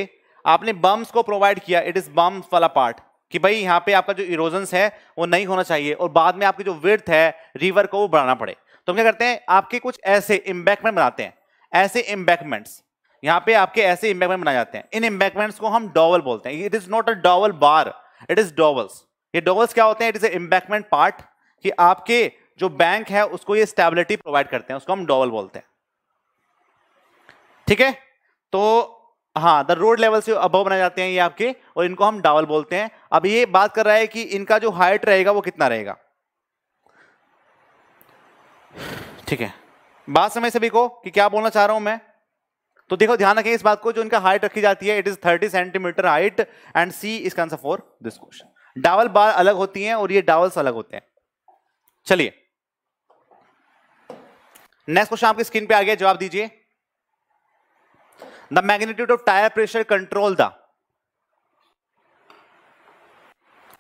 A: आपने बम्स को प्रोवाइड किया इट इज बम्स वाला पार्ट कि भाई यहाँ पे आपका जो इरोजन्स है वो नहीं होना चाहिए और बाद में आपकी जो विर्थ है रिवर को वो बढ़ाना पड़े तो हम क्या करते हैं आपके कुछ ऐसे इम्बैकमेंट बनाते हैं ऐसे इम्बैकमेंट्स यहाँ पे आपके ऐसे इम्बैकमेंट बनाए जाते हैं इन इम्बैकमेंट्स को हम डॉवल बोलते हैं it is not a dowel bar it is dowels ये डॉवल्स क्या होते हैं it is a embankment part कि आपके जो बैंक है उसको ये स्टेबिलिटी प्रोवाइड करते हैं उसको हम डॉवल बोलते हैं ठीक है तो हाँ द रोड लेवल से अबव बनाए जाते हैं ये आपके और इनको हम डावल बोलते हैं अब ये बात कर रहा है कि इनका जो हाइट रहेगा वो कितना रहेगा ठीक है बात समय सभी को कि क्या बोलना चाह रहा हूं मैं तो देखो ध्यान रखें इस बात को जो इनका हाइट रखी जाती है it is 30 centimetre height and C इसका answer for this question dowel bar अलग होती हैं और ये डावल्स अलग होते हैं चलिए नेक्स्ट क्वेश्चन आपकी स्क्रीन पे आ गया जवाब दीजिए the magnitude of tire pressure control the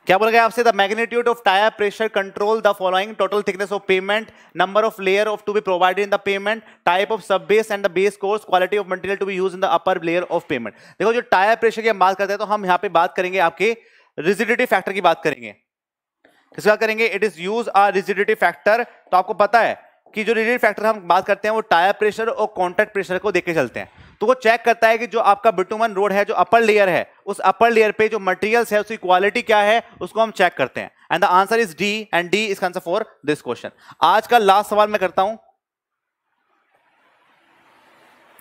A: क्या बोला गया आपसे the magnitude of tyre pressure control the following total thickness of pavement number of layer of to be provided in the pavement type of sub base and the base course quality of material to be use in the upper layer of pavement देखो जो tyre pressure की हम बात करते हैं तो हम यहाँ पे बात करेंगे आपके रिजिडिटी फैक्टर की बात करेंगे किसका करेंगे it is use a rigidity factor तो आपको पता है कि जो रिलेटेड फैक्टर हम बात करते हैं वो टायर प्रेशर और कॉन्टैक्ट प्रेशर को देख के चलते हैं तो वो चेक करता है कि जो आपका बिटुमन रोड है जो अपर लेयर है उस अपर लेयर पे जो मटेरियल्स है उसकी क्वालिटी क्या है उसको हम चेक करते हैं and the answer is D and D is answer for this question आज का लास्ट सवाल मैं करता हूं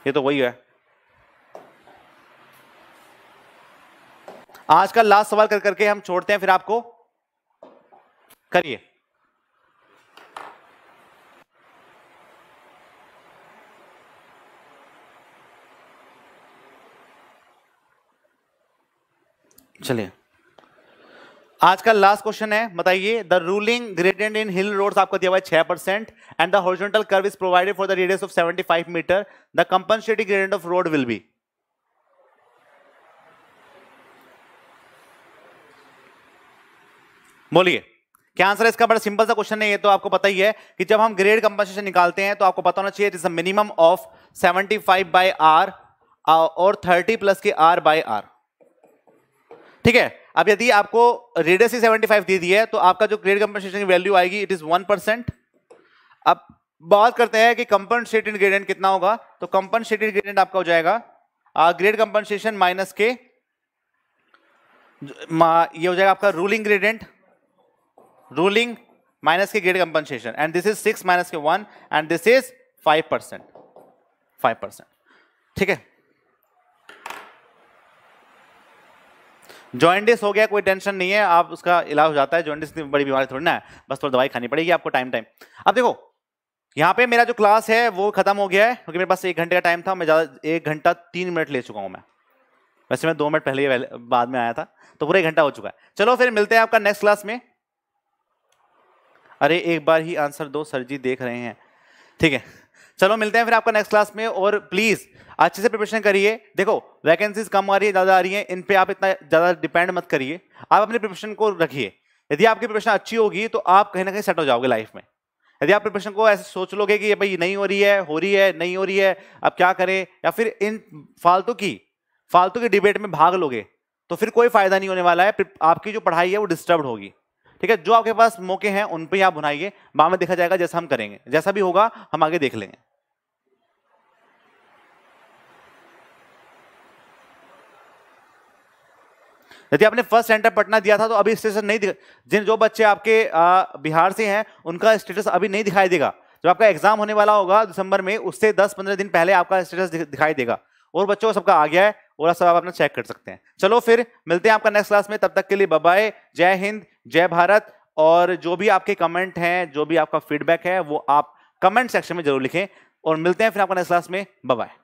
A: ये तो वही है आज का लास्ट सवाल कर करके हम छोड़ते हैं फिर आपको करिए चलिए आज का लास्ट क्वेश्चन है बताइए the ruling gradient in hill roads आपको दिया हुआ है छह percent and the horizontal curve is provided for the radius of 75 metre the compensating gradient of road will be बोलिए क्या आंसर है इसका बड़ा सिंपल सा क्वेश्चन है ये तो आपको पता ही है कि जब हम ग्रेड कंपनसेशन निकालते हैं तो आपको पता होना चाहिए मिनिमम ऑफ 75 बाय आर और 30 प्लस के आर बाई आर ठीक है अब यदि आपको रेडियस ही 75 दे दी है तो आपका जो ग्रेड कंपनसेशन की वैल्यू आएगी इट इज 1 परसेंट अब बात करते हैं कि कंपनसेटेड ग्रेडियंट कितना होगा तो कंपनसेटेड ग्रेडियंट आपका हो जाएगा ग्रेड कंपनसेशन माइनस के ये हो जाएगा आपका रूलिंग ग्रेडियंट रूलिंग माइनस के grade compensation and this is six minus के one and this is five percent five percent ठीक है जॉइंडिस हो गया कोई टेंशन नहीं है आप उसका इलाज हो जाता है जॉइंडिस इतनी बड़ी बीमारी थोड़ी ना है बस थोड़ी दवाई खानी पड़ेगी आपको टाइम टाइम अब देखो यहाँ पे मेरा जो क्लास है वो खत्म हो गया है क्योंकि मेरे पास एक घंटे का टाइम था मैं ज़्यादा एक घंटा तीन मिनट ले चुका हूँ मैं वैसे मैं दो मिनट पहले बाद में आया था तो पूरा एक घंटा हो चुका है चलो फिर मिलते हैं आपका नेक्स्ट क्लास में अरे एक बार ही आंसर दो सर जी देख रहे हैं ठीक है चलो मिलते हैं फिर आपका नेक्स्ट क्लास में और प्लीज़ अच्छे से प्रिपरेशन करिए देखो वैकेंसीज कम आ रही है ज़्यादा आ रही है इन पर आप इतना ज़्यादा डिपेंड मत करिए आप अपने प्रिपरेशन को रखिए यदि आपकी प्रिपरेशन अच्छी होगी तो आप कहीं ना कहीं सेट हो जाओगे लाइफ में यदि आप प्रिपरेशन को ऐसे सोच लोगे कि भाई नहीं हो रही है हो रही है नहीं हो रही है अब क्या करें या फिर इन फालतू की फालतू की डिबेट में भाग लोगे तो फिर कोई फायदा नहीं होने वाला है आपकी जो पढ़ाई है वो डिस्टर्ब होगी ठीक है जो आपके पास मौके हैं उन पर आप बनाइए बाद में देखा जाएगा जैसा हम करेंगे जैसा भी होगा हम आगे देख लेंगे यदि आपने फर्स्ट सेंटर पटना दिया था तो अभी स्टेटस नहीं दिखा जिन जो बच्चे आपके आ, बिहार से हैं उनका स्टेटस अभी नहीं दिखाई देगा जब आपका एग्जाम होने वाला होगा दिसंबर में उससे दस पंद्रह दिन पहले आपका स्टेटस दिखाई देगा और बच्चों सबका आ गया है और सब आप अपना चेक कर सकते हैं चलो फिर मिलते हैं आपका नेक्स्ट क्लास में तब तक के लिए बबाए जय हिंद जय भारत और जो भी आपके कमेंट हैं जो भी आपका फीडबैक है वो आप कमेंट सेक्शन में जरूर लिखें और मिलते हैं फिर आपका नेक्स्ट क्लास में बबाए